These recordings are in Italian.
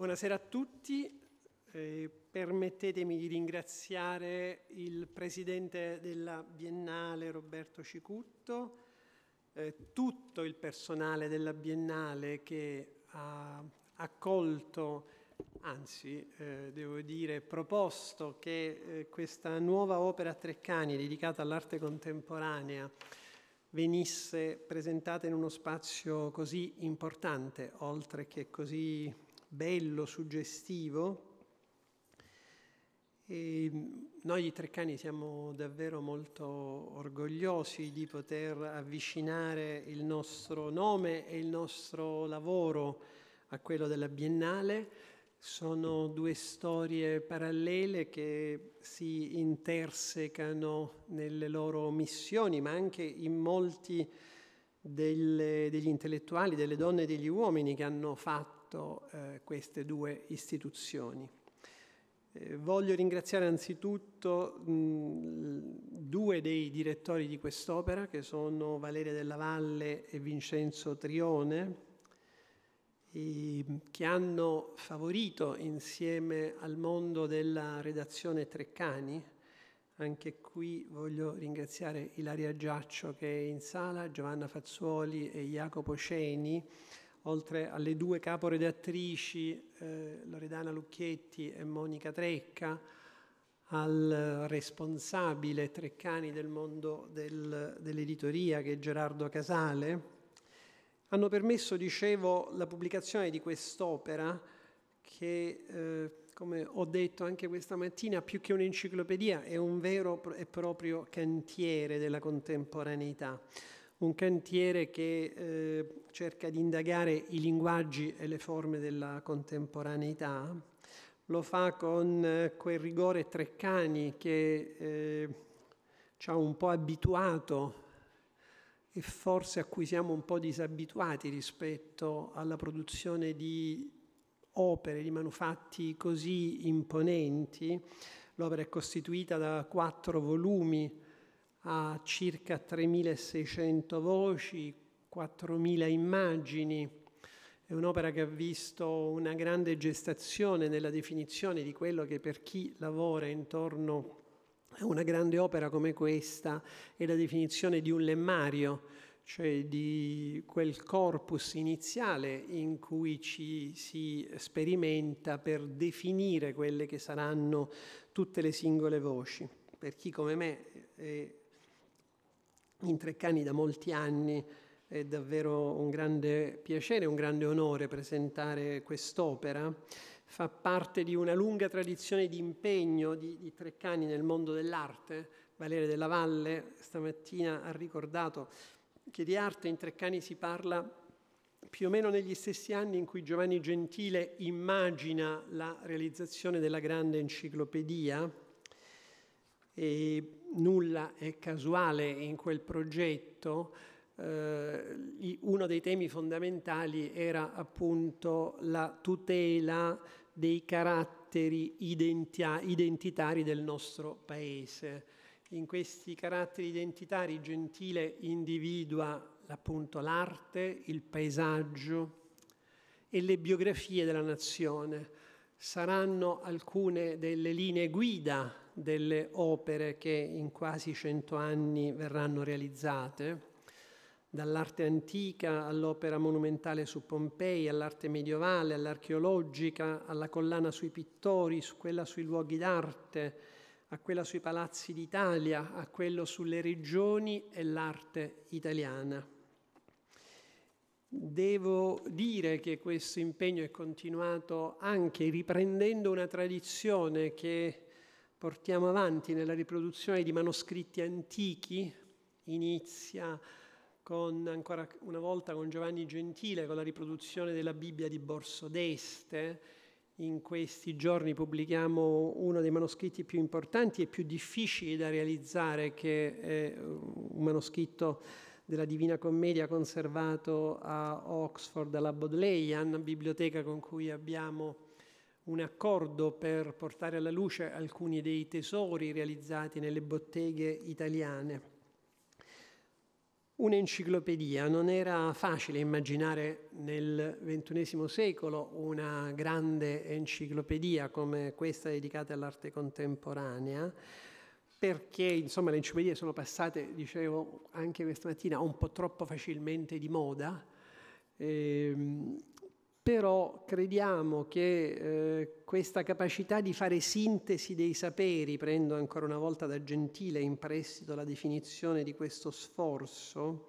Buonasera a tutti, eh, permettetemi di ringraziare il presidente della Biennale Roberto Cicutto, eh, tutto il personale della Biennale che ha accolto, anzi eh, devo dire proposto che eh, questa nuova opera a Treccani dedicata all'arte contemporanea venisse presentata in uno spazio così importante, oltre che così bello, suggestivo. E noi di Treccani siamo davvero molto orgogliosi di poter avvicinare il nostro nome e il nostro lavoro a quello della Biennale. Sono due storie parallele che si intersecano nelle loro missioni, ma anche in molti delle, degli intellettuali, delle donne e degli uomini che hanno fatto fatto eh, queste due istituzioni. Eh, voglio ringraziare anzitutto mh, due dei direttori di quest'opera, che sono Valeria Della Valle e Vincenzo Trione, e, che hanno favorito insieme al mondo della redazione Treccani. Anche qui voglio ringraziare Ilaria Giaccio che è in sala, Giovanna Fazzuoli e Jacopo Ceni oltre alle due caporedattrici eh, Loredana Lucchietti e Monica Trecca, al responsabile Treccani del mondo del, dell'editoria che è Gerardo Casale, hanno permesso, dicevo, la pubblicazione di quest'opera che, eh, come ho detto anche questa mattina, più che un'enciclopedia è un vero e proprio cantiere della contemporaneità un cantiere che eh, cerca di indagare i linguaggi e le forme della contemporaneità, lo fa con eh, quel rigore Treccani che eh, ci ha un po' abituato e forse a cui siamo un po' disabituati rispetto alla produzione di opere, di manufatti così imponenti. L'opera è costituita da quattro volumi ha circa 3.600 voci, 4.000 immagini. È un'opera che ha visto una grande gestazione nella definizione di quello che per chi lavora intorno a una grande opera come questa è la definizione di un lemmario, cioè di quel corpus iniziale in cui ci si sperimenta per definire quelle che saranno tutte le singole voci. Per chi come me è in Treccani da molti anni. È davvero un grande piacere, un grande onore presentare quest'opera. Fa parte di una lunga tradizione di impegno di, di Treccani nel mondo dell'arte. Valeria Della Valle stamattina ha ricordato che di arte in Treccani si parla più o meno negli stessi anni in cui Giovanni Gentile immagina la realizzazione della grande enciclopedia. E nulla è casuale in quel progetto, eh, uno dei temi fondamentali era appunto la tutela dei caratteri identitari del nostro paese. In questi caratteri identitari Gentile individua appunto l'arte, il paesaggio e le biografie della nazione. Saranno alcune delle linee guida delle opere che in quasi cento anni verranno realizzate, dall'arte antica all'opera monumentale su Pompei, all'arte medievale, all'archeologica, alla collana sui pittori, su quella sui luoghi d'arte, a quella sui palazzi d'Italia, a quello sulle regioni e l'arte italiana. Devo dire che questo impegno è continuato anche riprendendo una tradizione che portiamo avanti nella riproduzione di manoscritti antichi, inizia con, ancora una volta con Giovanni Gentile, con la riproduzione della Bibbia di Borso d'Este. In questi giorni pubblichiamo uno dei manoscritti più importanti e più difficili da realizzare, che è eh, un manoscritto della Divina Commedia conservato a Oxford alla Bodleian, biblioteca con cui abbiamo un accordo per portare alla luce alcuni dei tesori realizzati nelle botteghe italiane. Un'enciclopedia. Non era facile immaginare nel XXI secolo una grande enciclopedia come questa dedicata all'arte contemporanea, perché insomma, le enciclopedie sono passate, dicevo anche questa mattina, un po' troppo facilmente di moda. Ehm, però crediamo che eh, questa capacità di fare sintesi dei saperi, prendo ancora una volta da Gentile in prestito la definizione di questo sforzo,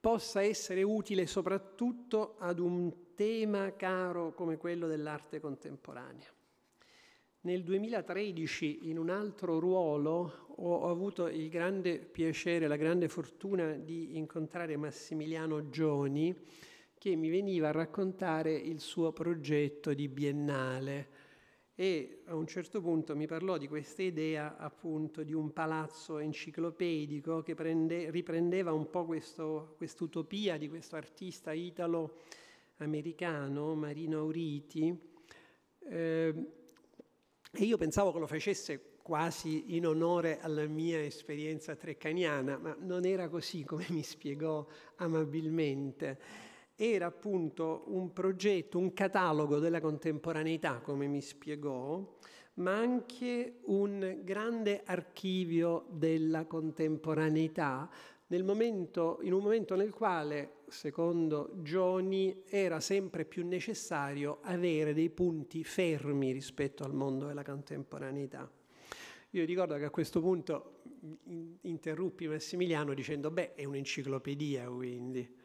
possa essere utile soprattutto ad un tema caro come quello dell'arte contemporanea. Nel 2013, in un altro ruolo, ho avuto il grande piacere, la grande fortuna di incontrare Massimiliano Gioni, che mi veniva a raccontare il suo progetto di biennale e a un certo punto mi parlò di questa idea appunto di un palazzo enciclopedico che prende, riprendeva un po' quest'utopia di questo artista italo-americano, Marino Auriti, eh, e io pensavo che lo facesse quasi in onore alla mia esperienza treccaniana, ma non era così come mi spiegò amabilmente era appunto un progetto, un catalogo della contemporaneità, come mi spiegò, ma anche un grande archivio della contemporaneità momento, in un momento nel quale, secondo Gioni, era sempre più necessario avere dei punti fermi rispetto al mondo della contemporaneità. Io ricordo che a questo punto interruppi Massimiliano dicendo, beh, è un'enciclopedia quindi.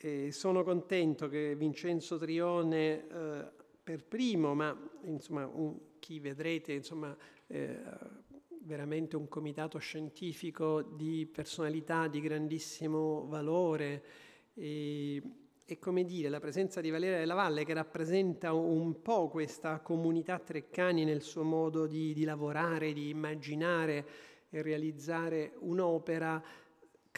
E sono contento che Vincenzo Trione eh, per primo, ma insomma, un, chi vedrete, insomma, eh, veramente un comitato scientifico di personalità di grandissimo valore e, e, come dire, la presenza di Valeria della Valle che rappresenta un po' questa comunità Treccani nel suo modo di, di lavorare, di immaginare e realizzare un'opera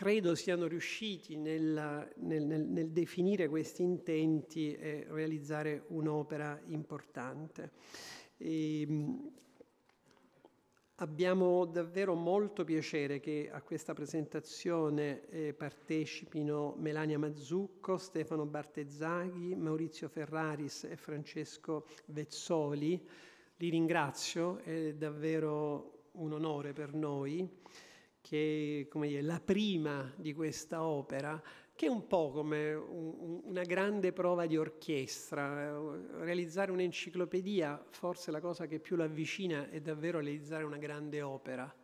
credo siano riusciti nel, nel, nel, nel definire questi intenti e realizzare un'opera importante. E, ehm, Abbiamo davvero molto piacere che a questa presentazione eh, partecipino Melania Mazzucco, Stefano Bartezzaghi, Maurizio Ferraris e Francesco Vezzoli. Li ringrazio, è davvero un onore per noi che è dire, la prima di questa opera, che è un po' come una grande prova di orchestra. Realizzare un'enciclopedia, forse la cosa che più l'avvicina è davvero realizzare una grande opera.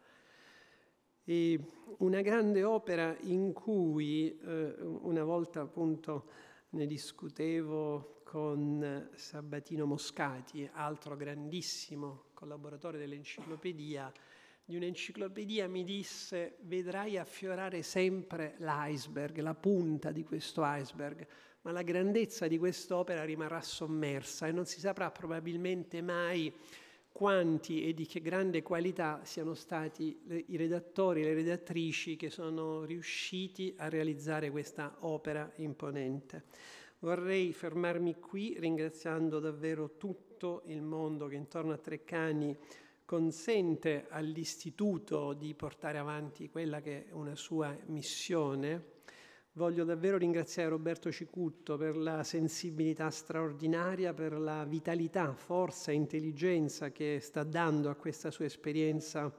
E una grande opera in cui eh, una volta appunto ne discutevo con eh, Sabatino Moscati, altro grandissimo collaboratore dell'enciclopedia, di un'enciclopedia mi disse vedrai affiorare sempre l'iceberg, la punta di questo iceberg, ma la grandezza di quest'opera rimarrà sommersa e non si saprà probabilmente mai quanti e di che grande qualità siano stati le, i redattori e le redattrici che sono riusciti a realizzare questa opera imponente. Vorrei fermarmi qui ringraziando davvero tutto il mondo che intorno a Treccani consente all'istituto di portare avanti quella che è una sua missione. Voglio davvero ringraziare Roberto Cicutto per la sensibilità straordinaria, per la vitalità, forza e intelligenza che sta dando a questa sua esperienza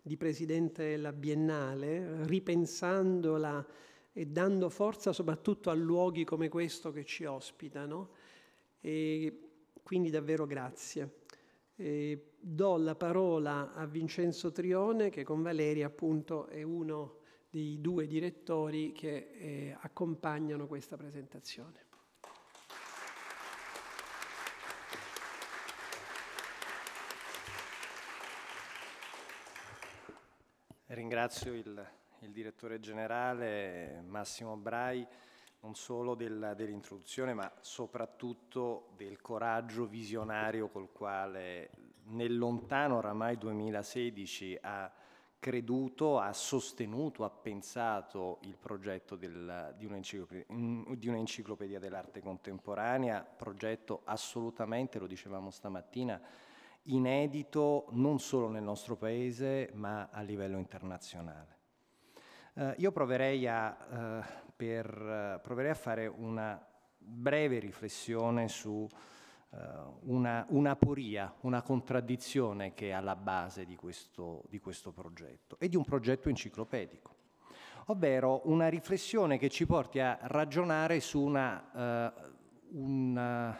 di presidente della Biennale, ripensandola e dando forza soprattutto a luoghi come questo che ci ospitano. E quindi davvero grazie. Eh, do la parola a Vincenzo Trione che con Valeria appunto è uno dei due direttori che eh, accompagnano questa presentazione. Ringrazio il, il direttore generale Massimo Brai non solo della, dell'introduzione, ma soprattutto del coraggio visionario col quale nel lontano oramai 2016 ha creduto, ha sostenuto, ha pensato il progetto del, di, un'enciclopedia, di un'enciclopedia dell'arte contemporanea, progetto assolutamente, lo dicevamo stamattina, inedito non solo nel nostro paese ma a livello internazionale. Eh, io proverei a, eh, per proverei a fare una breve riflessione su eh, una, un'aporia, una contraddizione che è alla base di questo, di questo progetto e di un progetto enciclopedico ovvero una riflessione che ci porti a ragionare su una, uh, eh, una,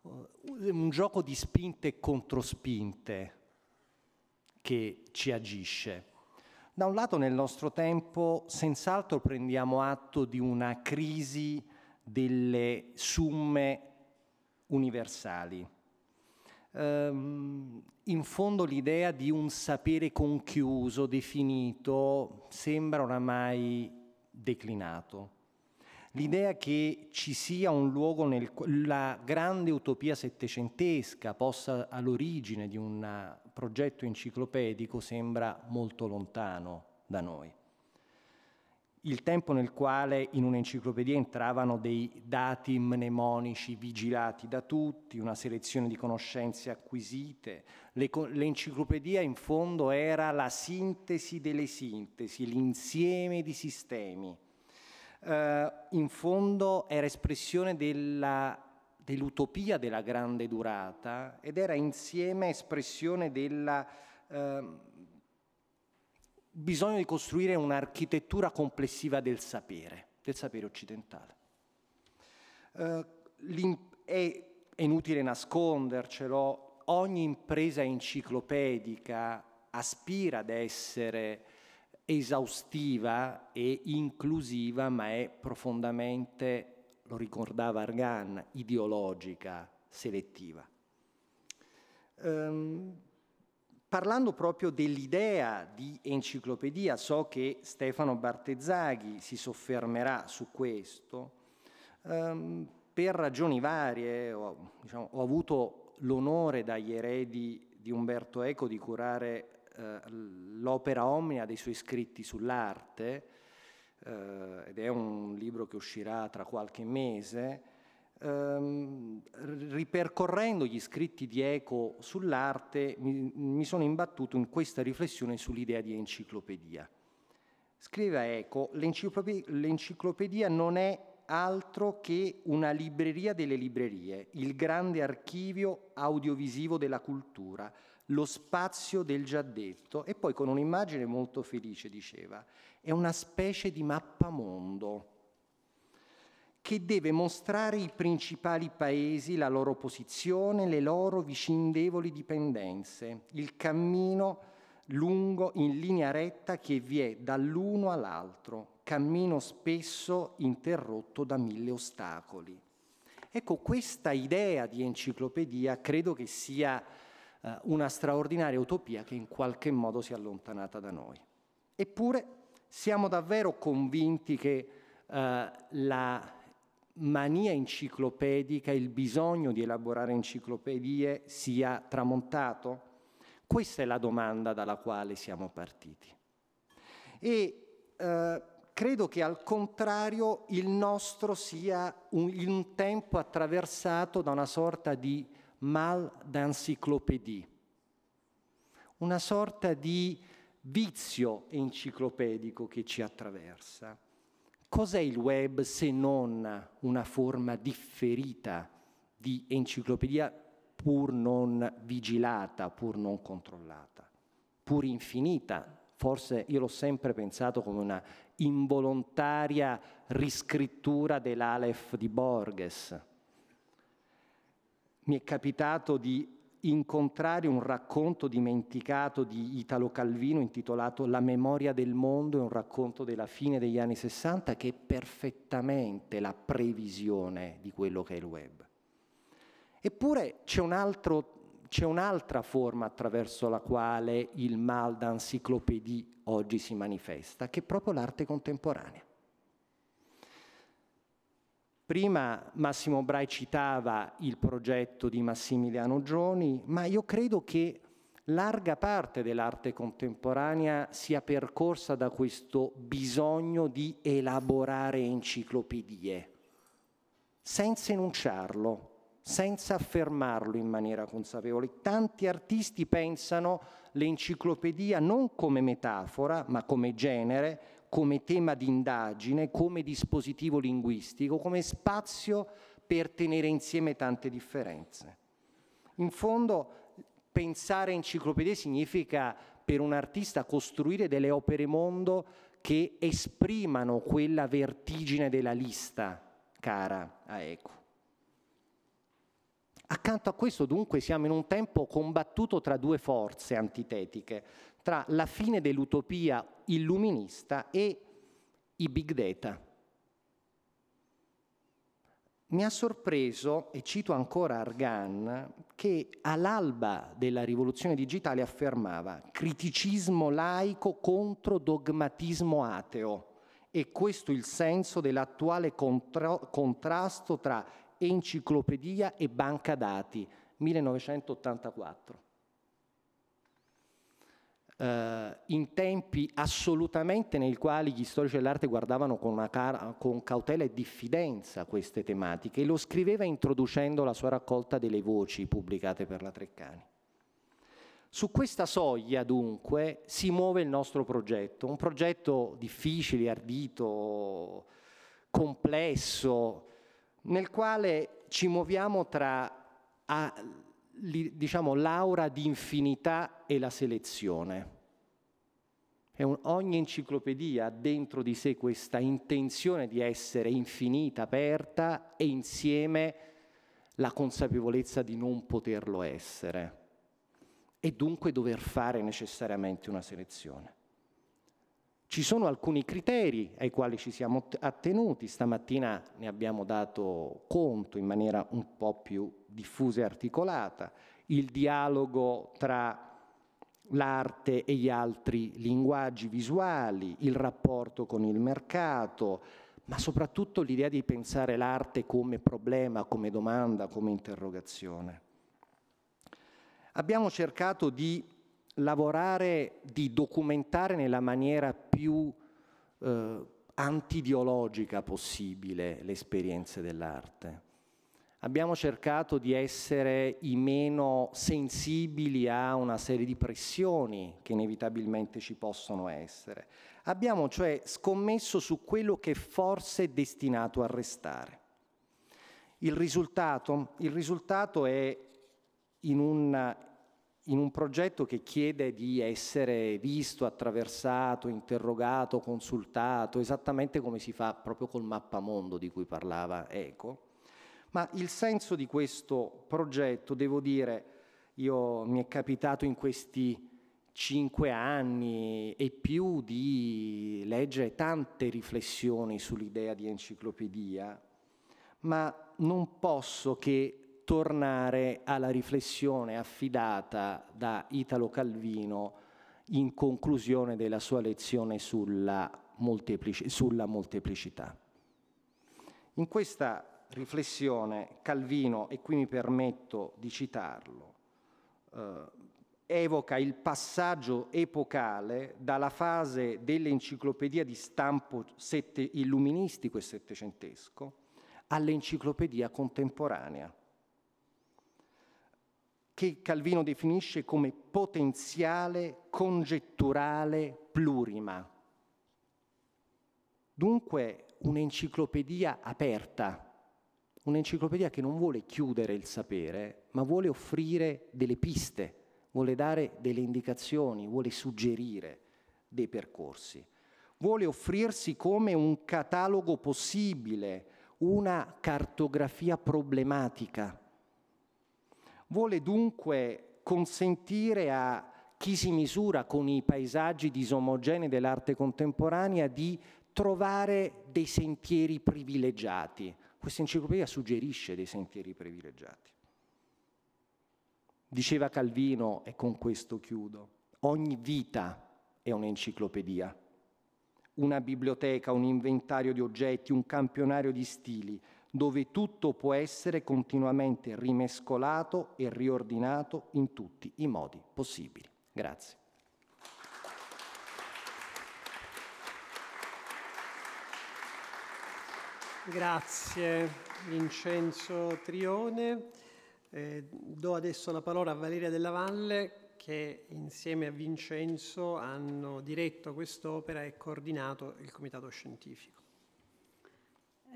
uh, eh, un gioco di spinte e controspinte che ci agisce. Da un lato nel nostro tempo senz'altro prendiamo atto di una crisi delle somme universali. Ehm, in fondo l'idea di un sapere conchiuso, definito, sembra oramai declinato l'idea che ci sia un luogo nel quale la grande utopia settecentesca possa all'origine di un progetto enciclopedico sembra molto lontano da noi. Il tempo nel quale in un'enciclopedia entravano dei dati mnemonici vigilati da tutti, una selezione di conoscenze acquisite. L'enciclopedia in fondo era la sintesi delle sintesi, l'insieme di sistemi eh, in fondo era espressione della, dell'utopia della grande durata ed era insieme espressione del eh, bisogno di costruire un'architettura complessiva del sapere, del sapere occidentale. Eh, è, è inutile nascondercelo, ogni impresa enciclopedica aspira ad essere esaustiva e inclusiva, ma è profondamente, lo ricordava Argan, ideologica, selettiva. Um, parlando proprio dell'idea di enciclopedia, so che Stefano Bartezzaghi si soffermerà su questo, um, per ragioni varie ho, diciamo, ho avuto l'onore dagli eredi di Umberto Eco di curare eh, l'opera omnia dei suoi scritti sull'arte, eh, ed è un libro che uscirà tra qualche mese, ehm, ripercorrendo gli scritti di Eco sull'arte mi, mi sono imbattuto in questa riflessione sull'idea di enciclopedia. Scrive Eco, l'enciclopedia, l'enciclopedia non è altro che una libreria delle librerie, il grande archivio audiovisivo della cultura, lo spazio del già detto e poi con un'immagine molto felice diceva, è una specie di mappamondo che deve mostrare i principali paesi, la loro posizione, le loro vicindevoli dipendenze, il cammino lungo in linea retta che vi è dall'uno all'altro, cammino spesso interrotto da mille ostacoli. Ecco, questa idea di enciclopedia credo che sia eh, una straordinaria utopia che in qualche modo si è allontanata da noi. Eppure siamo davvero convinti che eh, la mania enciclopedica, il bisogno di elaborare enciclopedie sia tramontato? Questa è la domanda dalla quale siamo partiti. E eh, credo che al contrario il nostro sia un, un tempo attraversato da una sorta di mal d'encyclopédie, una sorta di vizio enciclopedico che ci attraversa. Cos'è il web se non una forma differita di enciclopedia pur non vigilata, pur non controllata, pur infinita? Forse io l'ho sempre pensato come una involontaria riscrittura dell'Aleph di Borges, mi è capitato di incontrare un racconto dimenticato di Italo Calvino intitolato La memoria del mondo, è un racconto della fine degli anni 60 che è perfettamente la previsione di quello che è il web. Eppure c'è, un altro, c'è un'altra forma attraverso la quale il mal da enciclopedie oggi si manifesta, che è proprio l'arte contemporanea. Prima Massimo Brai citava il progetto di Massimiliano Gioni, ma io credo che larga parte dell'arte contemporanea sia percorsa da questo bisogno di elaborare enciclopedie, senza enunciarlo, senza affermarlo in maniera consapevole. Tanti artisti pensano l'enciclopedia non come metafora, ma come genere, come tema di indagine, come dispositivo linguistico, come spazio per tenere insieme tante differenze. In fondo, pensare enciclopedie significa per un artista costruire delle opere mondo che esprimano quella vertigine della lista cara a Eco. Accanto a questo dunque siamo in un tempo combattuto tra due forze antitetiche, tra la fine dell'utopia illuminista e i big data. Mi ha sorpreso, e cito ancora Argan, che all'alba della rivoluzione digitale affermava criticismo laico contro dogmatismo ateo. E questo il senso dell'attuale contro- contrasto tra enciclopedia e banca dati, 1984 eh, in tempi assolutamente nei quali gli storici dell'arte guardavano con, car- con cautela e diffidenza queste tematiche e lo scriveva introducendo la sua raccolta delle voci pubblicate per la Treccani. Su questa soglia, dunque, si muove il nostro progetto, un progetto difficile, ardito, complesso, nel quale ci muoviamo tra a, diciamo, l'aura di infinità e la selezione. Un, ogni enciclopedia ha dentro di sé questa intenzione di essere infinita, aperta e insieme la consapevolezza di non poterlo essere e dunque dover fare necessariamente una selezione. Ci sono alcuni criteri ai quali ci siamo attenuti, stamattina ne abbiamo dato conto in maniera un po' più diffusa e articolata, il dialogo tra l'arte e gli altri linguaggi visuali, il rapporto con il mercato, ma soprattutto l'idea di pensare l'arte come problema, come domanda, come interrogazione. Abbiamo cercato di lavorare, di documentare nella maniera più eh, antideologica possibile le esperienze dell'arte abbiamo cercato di essere i meno sensibili a una serie di pressioni che inevitabilmente ci possono essere. Abbiamo cioè scommesso su quello che forse è destinato a restare. Il risultato, il risultato è in un, in un progetto che chiede di essere visto, attraversato, interrogato, consultato, esattamente come si fa proprio col mappamondo di cui parlava Eco ma il senso di questo progetto, devo dire, io, mi è capitato in questi cinque anni e più di leggere tante riflessioni sull'idea di enciclopedia, ma non posso che tornare alla riflessione affidata da Italo Calvino in conclusione della sua lezione sulla, molteplici- sulla molteplicità. In questa riflessione Calvino, e qui mi permetto di citarlo, eh, evoca il passaggio epocale dalla fase dell'enciclopedia di stampo sette, illuministico e settecentesco all'enciclopedia contemporanea, che Calvino definisce come potenziale congetturale plurima. Dunque un'enciclopedia aperta, Un'enciclopedia che non vuole chiudere il sapere, ma vuole offrire delle piste, vuole dare delle indicazioni, vuole suggerire dei percorsi. Vuole offrirsi come un catalogo possibile, una cartografia problematica. Vuole dunque consentire a chi si misura con i paesaggi disomogenei dell'arte contemporanea di trovare dei sentieri privilegiati, questa enciclopedia suggerisce dei sentieri privilegiati. Diceva Calvino, e con questo chiudo, ogni vita è un'enciclopedia, una biblioteca, un inventario di oggetti, un campionario di stili, dove tutto può essere continuamente rimescolato e riordinato in tutti i modi possibili. Grazie. Grazie Vincenzo Trione. Eh, do adesso la parola a Valeria Della Valle che insieme a Vincenzo hanno diretto quest'opera e coordinato il comitato scientifico.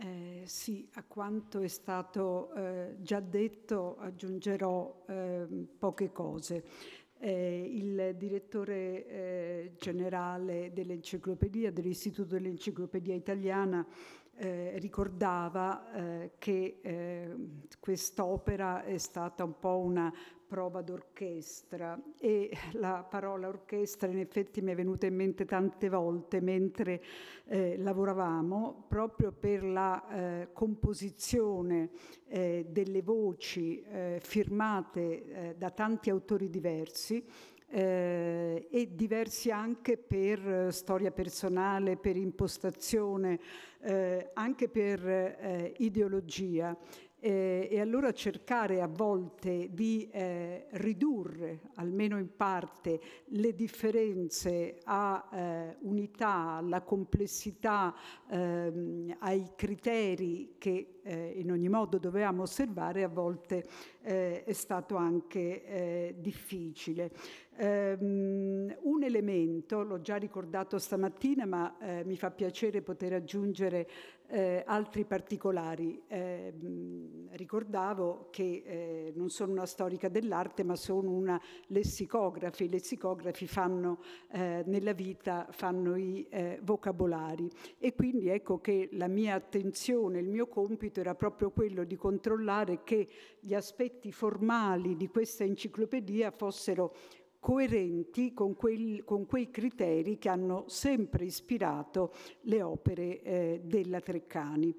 Eh, sì, a quanto è stato eh, già detto aggiungerò eh, poche cose. Eh, il direttore eh, generale dell'enciclopedia, dell'Istituto dell'Enciclopedia Italiana, eh, ricordava eh, che eh, quest'opera è stata un po' una prova d'orchestra e la parola orchestra in effetti mi è venuta in mente tante volte mentre eh, lavoravamo proprio per la eh, composizione eh, delle voci eh, firmate eh, da tanti autori diversi eh, e diversi anche per eh, storia personale, per impostazione, eh, anche per eh, ideologia. Eh, e allora cercare a volte di eh, ridurre, almeno in parte, le differenze a eh, unità, alla complessità, ehm, ai criteri che eh, in ogni modo dovevamo osservare, a volte eh, è stato anche eh, difficile. Um, un elemento, l'ho già ricordato stamattina, ma mi fa piacere poter aggiungere eh, altri particolari. Eh, ricordavo che eh, non sono una storica dell'arte, ma sono una lessicografa. I lessicografi fanno eh, nella vita fanno i eh, vocabolari e quindi ecco che la mia attenzione, il mio compito era proprio quello di controllare che gli aspetti formali di questa enciclopedia fossero coerenti con, quel, con quei criteri che hanno sempre ispirato le opere eh, della Treccani.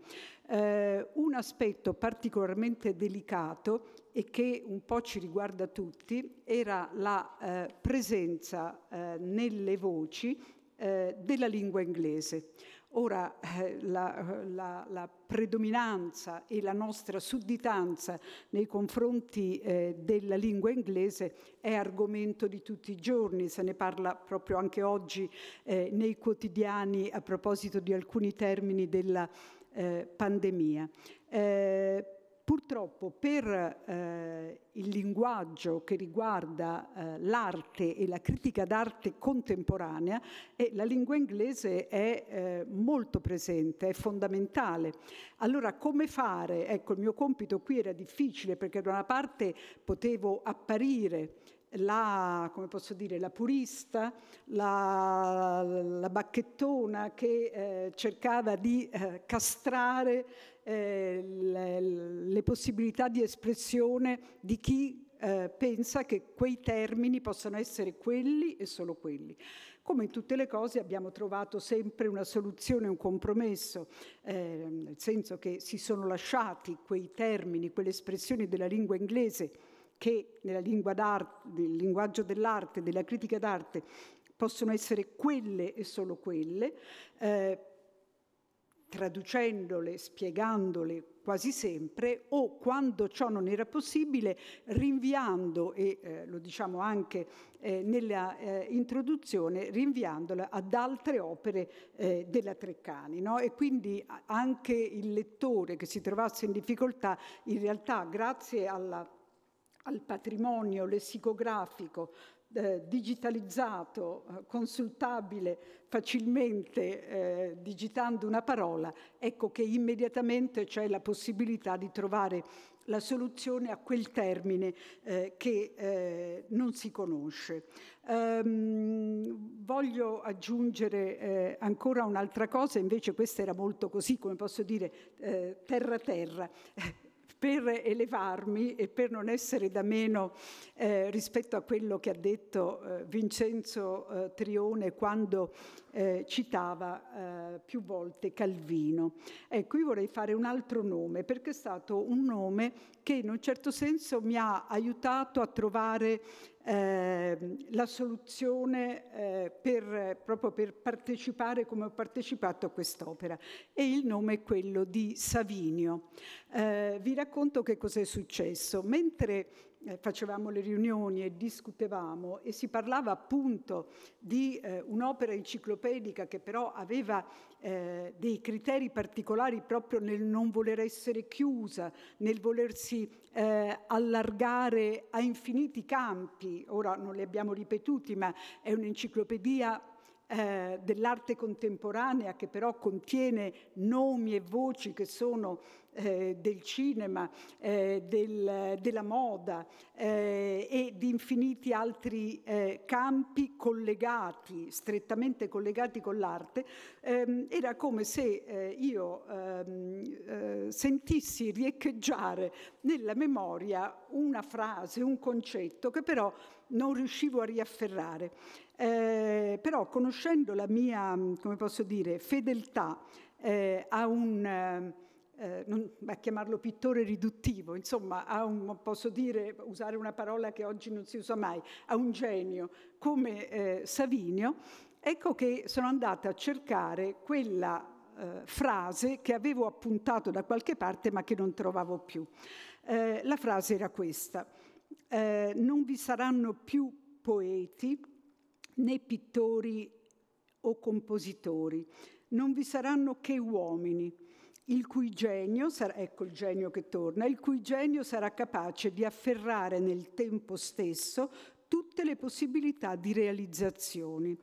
Eh, un aspetto particolarmente delicato e che un po' ci riguarda tutti era la eh, presenza eh, nelle voci eh, della lingua inglese. Ora eh, la, eh, la, la, predominanza e la nostra sudditanza nei confronti eh, della lingua inglese è argomento di tutti i giorni, se ne parla proprio anche oggi eh, nei quotidiani a proposito di alcuni termini della eh, pandemia. Eh, Purtroppo per eh, il linguaggio che riguarda eh, l'arte e la critica d'arte contemporanea, eh, la lingua inglese è eh, molto presente, è fondamentale. Allora come fare? Ecco, il mio compito qui era difficile perché da una parte potevo apparire la, come posso dire, la purista, la, la bacchettona che eh, cercava di eh, castrare eh, le, le, possibilità di espressione di chi eh, pensa che quei termini possano essere quelli e solo quelli. Come in tutte le cose abbiamo trovato sempre una soluzione, un compromesso, eh, nel senso che si sono lasciati quei termini, quelle espressioni della lingua inglese che nella lingua d'arte, nel linguaggio dell'arte, della critica d'arte, possono essere quelle e solo quelle, eh, traducendole, spiegandole quasi sempre, o quando ciò non era possibile, rinviando, e eh, lo diciamo anche eh, nella eh, introduzione, rinviandola ad altre opere eh, della Treccani. No? E quindi anche il lettore che si trovasse in difficoltà, in realtà grazie alla al patrimonio lessicografico eh, digitalizzato, eh, consultabile facilmente eh, digitando una parola, ecco che immediatamente c'è la possibilità di trovare la soluzione a quel termine eh, che eh, non si conosce. Ehm, voglio aggiungere ancora un'altra cosa, invece questa era molto così, come posso dire, terra terra per elevarmi e per non essere da meno eh, rispetto a quello che ha detto eh, Vincenzo eh, Trione quando eh, citava eh, più volte Calvino. Ecco, io vorrei fare un altro nome perché è stato un nome che in un certo senso mi ha aiutato a trovare eh, la soluzione eh, per, proprio per partecipare come ho partecipato a quest'opera e il nome è quello di Savinio. Eh, vi racconto che cos'è successo. Mentre eh, facevamo le riunioni e discutevamo e si parlava appunto di eh, un'opera enciclopedica che però aveva eh, dei criteri particolari proprio nel non voler essere chiusa, nel volersi eh, allargare a infiniti campi. Ora non li abbiamo ripetuti, ma è un'enciclopedia eh, dell'arte contemporanea che però contiene nomi e voci che sono eh, del cinema, eh, del, della moda eh, e di infiniti altri eh, campi collegati, strettamente collegati con l'arte, ehm, era come se eh, io ehm, sentissi riecheggiare nella memoria una frase, un concetto che però non riuscivo a riafferrare. Eh, però conoscendo la mia, come posso dire, fedeltà eh, a un... Eh, eh, non, a chiamarlo pittore riduttivo, insomma, ha un, posso dire, usare una parola che oggi non si usa mai, a un genio come eh, Savinio, ecco che sono andata a cercare quella eh, frase che avevo appuntato da qualche parte ma che non trovavo più. Eh, la frase era questa, eh, non vi saranno più poeti né pittori o compositori, non vi saranno che uomini il cui genio, sarà, ecco il genio che torna, il cui genio sarà capace di afferrare nel tempo stesso tutte le possibilità di realizzazioni.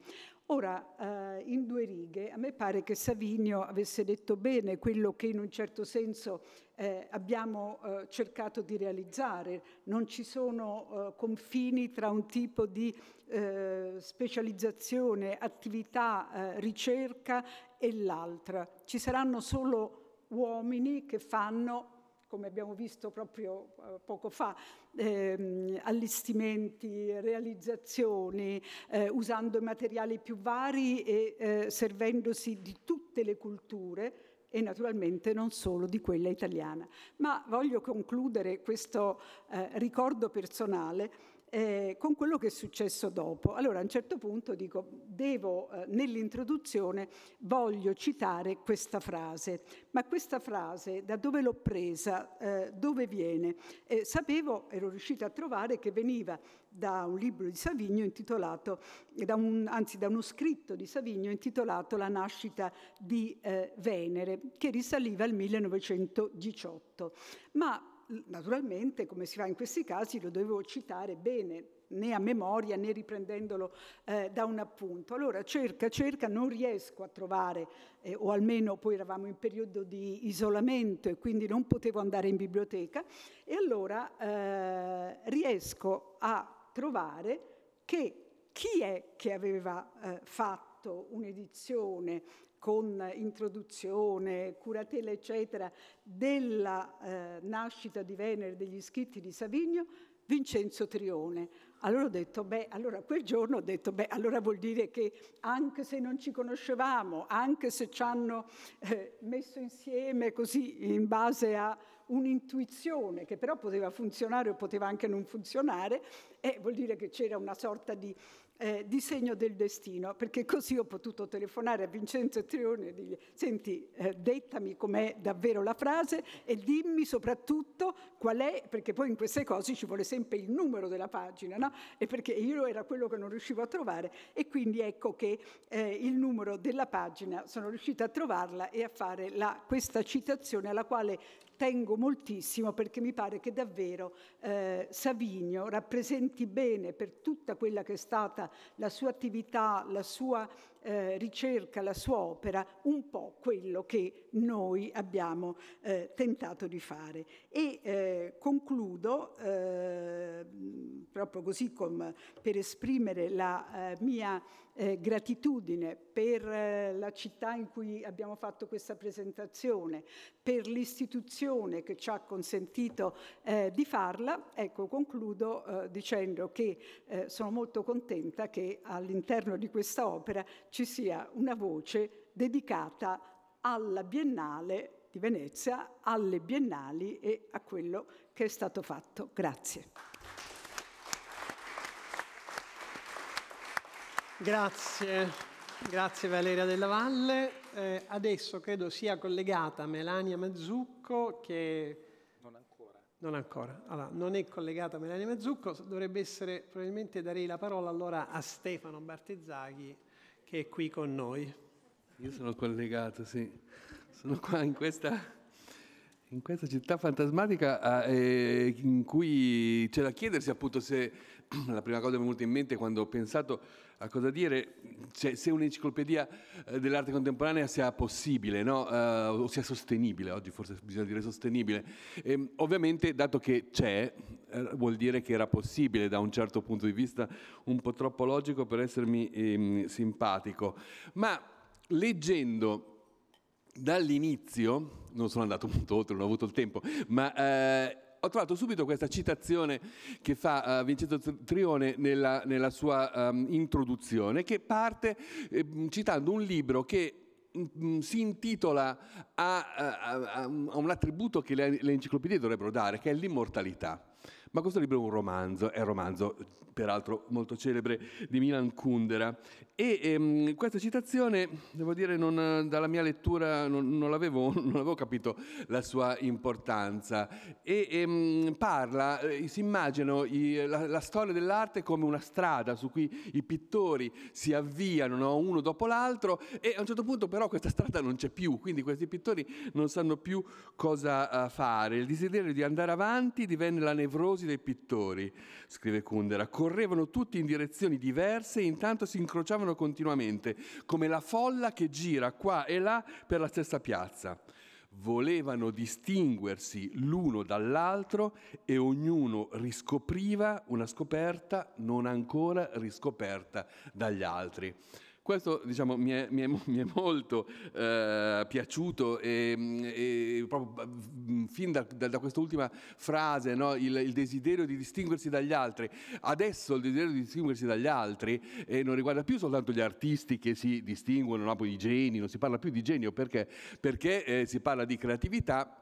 Ora, eh, in due righe, a me pare che Savinio avesse detto bene quello che in un certo senso eh, abbiamo eh, cercato di realizzare. Non ci sono eh, confini tra un tipo di eh, specializzazione, attività, eh, ricerca e l'altra. Ci saranno solo uomini che fanno come abbiamo visto proprio eh, poco fa, ehm, allestimenti, realizzazioni, eh, usando i materiali più vari e eh, servendosi di tutte le culture e naturalmente non solo di quella italiana. Ma voglio concludere questo eh, ricordo personale eh, con quello che è successo dopo. Allora a un certo punto dico, devo, eh, nell'introduzione voglio citare questa frase, ma questa frase da dove l'ho presa, eh, dove viene? Eh, sapevo, ero riuscita a trovare che veniva da un libro di Savigno intitolato, da un, anzi da uno scritto di Savigno intitolato La nascita di eh, Venere, che risaliva al 1918. Ma naturalmente, come si fa in questi casi, lo dovevo citare bene, né a memoria né riprendendolo eh, da un appunto. Allora cerca, cerca, non riesco a trovare, eh, o almeno poi eravamo in periodo di isolamento e quindi non potevo andare in biblioteca, e allora eh, riesco a trovare che chi è che aveva eh, fatto fatto un'edizione con introduzione, curatela, eccetera, della eh, nascita di Venere degli scritti di Savigno, Vincenzo Trione. Allora ho detto, beh, allora quel giorno ho detto, beh, allora vuol dire che anche se non ci conoscevamo, anche se ci hanno eh, messo insieme così in base a un'intuizione che però poteva funzionare o poteva anche non funzionare, eh, vuol dire che c'era una sorta di eh, disegno del destino, perché così ho potuto telefonare a Vincenzo Trione e dirgli, senti, eh, dettami com'è davvero la frase e dimmi soprattutto qual è, perché poi in queste cose ci vuole sempre il numero della pagina, no? E perché io era quello che non riuscivo a trovare e quindi ecco che eh, il numero della pagina sono riuscita a trovarla e a fare la, questa citazione alla quale tengo moltissimo perché mi pare che davvero eh, Savigno rappresenti bene per tutta quella che è stata la sua attività, la sua eh, ricerca, la sua opera, un po' quello che noi abbiamo eh, tentato di fare. E eh, concludo eh, proprio così com, per esprimere la eh, mia eh, gratitudine per eh, la città in cui abbiamo fatto questa presentazione, per l'istituzione che ci ha consentito di farla. Ecco, concludo dicendo che sono molto contenta che all'interno di questa opera ci sia una voce dedicata a alla Biennale di Venezia, alle biennali e a quello che è stato fatto. Grazie. Grazie, grazie Valeria Della Valle. Eh, adesso credo sia collegata Melania Mazzucco che... Non ancora. Non ancora. Allora, non è collegata Melania Mazzucco, dovrebbe essere, probabilmente darei la parola allora a Stefano Bartezzaghi che è qui con noi. Io sono collegato, sì. Sono qua in questa, in questa città fantasmatica eh, in cui c'è da chiedersi appunto se, la prima cosa che mi è venuta in mente quando ho pensato a cosa dire, cioè, se un'enciclopedia eh, dell'arte contemporanea sia possibile no? uh, o sia sostenibile, oggi forse bisogna dire sostenibile. E, ehm, ovviamente dato che c'è, eh, vuol dire che era possibile da un certo punto di vista, un po' troppo logico per essermi eh, simpatico. Ma leggendo dall'inizio, non sono andato molto oltre, non ho avuto il tempo, ma eh, ho trovato subito questa citazione che fa uh, Vincenzo Trione nella, nella sua um, introduzione, che parte eh, citando un libro che mm, mm, si intitola a, a, a, un attributo che le, le enciclopedie dovrebbero dare, che è l'immortalità. Ma questo libro è un romanzo, è un romanzo peraltro molto celebre di Milan Kundera e ehm, questa citazione, devo dire, non, dalla mia lettura non, non, avevo, non, avevo, capito la sua importanza e ehm, parla, eh, si immaginano i, la, la, storia dell'arte come una strada su cui i pittori si avviano no? uno dopo l'altro e a un certo punto però questa strada non c'è più, quindi questi pittori non sanno più cosa eh, fare. Il desiderio di andare avanti divenne la nevrosi gelosi dei pittori, scrive Kundera, correvano tutti in direzioni diverse e intanto si incrociavano continuamente, come la folla che gira qua e là per la stessa piazza volevano distinguersi l'uno dall'altro e ognuno riscopriva una scoperta non ancora riscoperta dagli altri. Questo diciamo, mi, è, mi è, mi è molto eh, piaciuto e, e proprio, mm, fin da, da, da, quest'ultima frase, no? il, il, desiderio di distinguersi dagli altri. Adesso il desiderio di distinguersi dagli altri eh, non riguarda più soltanto gli artisti che si distinguono, no? i geni, non si parla più di genio perché, perché eh, si parla di creatività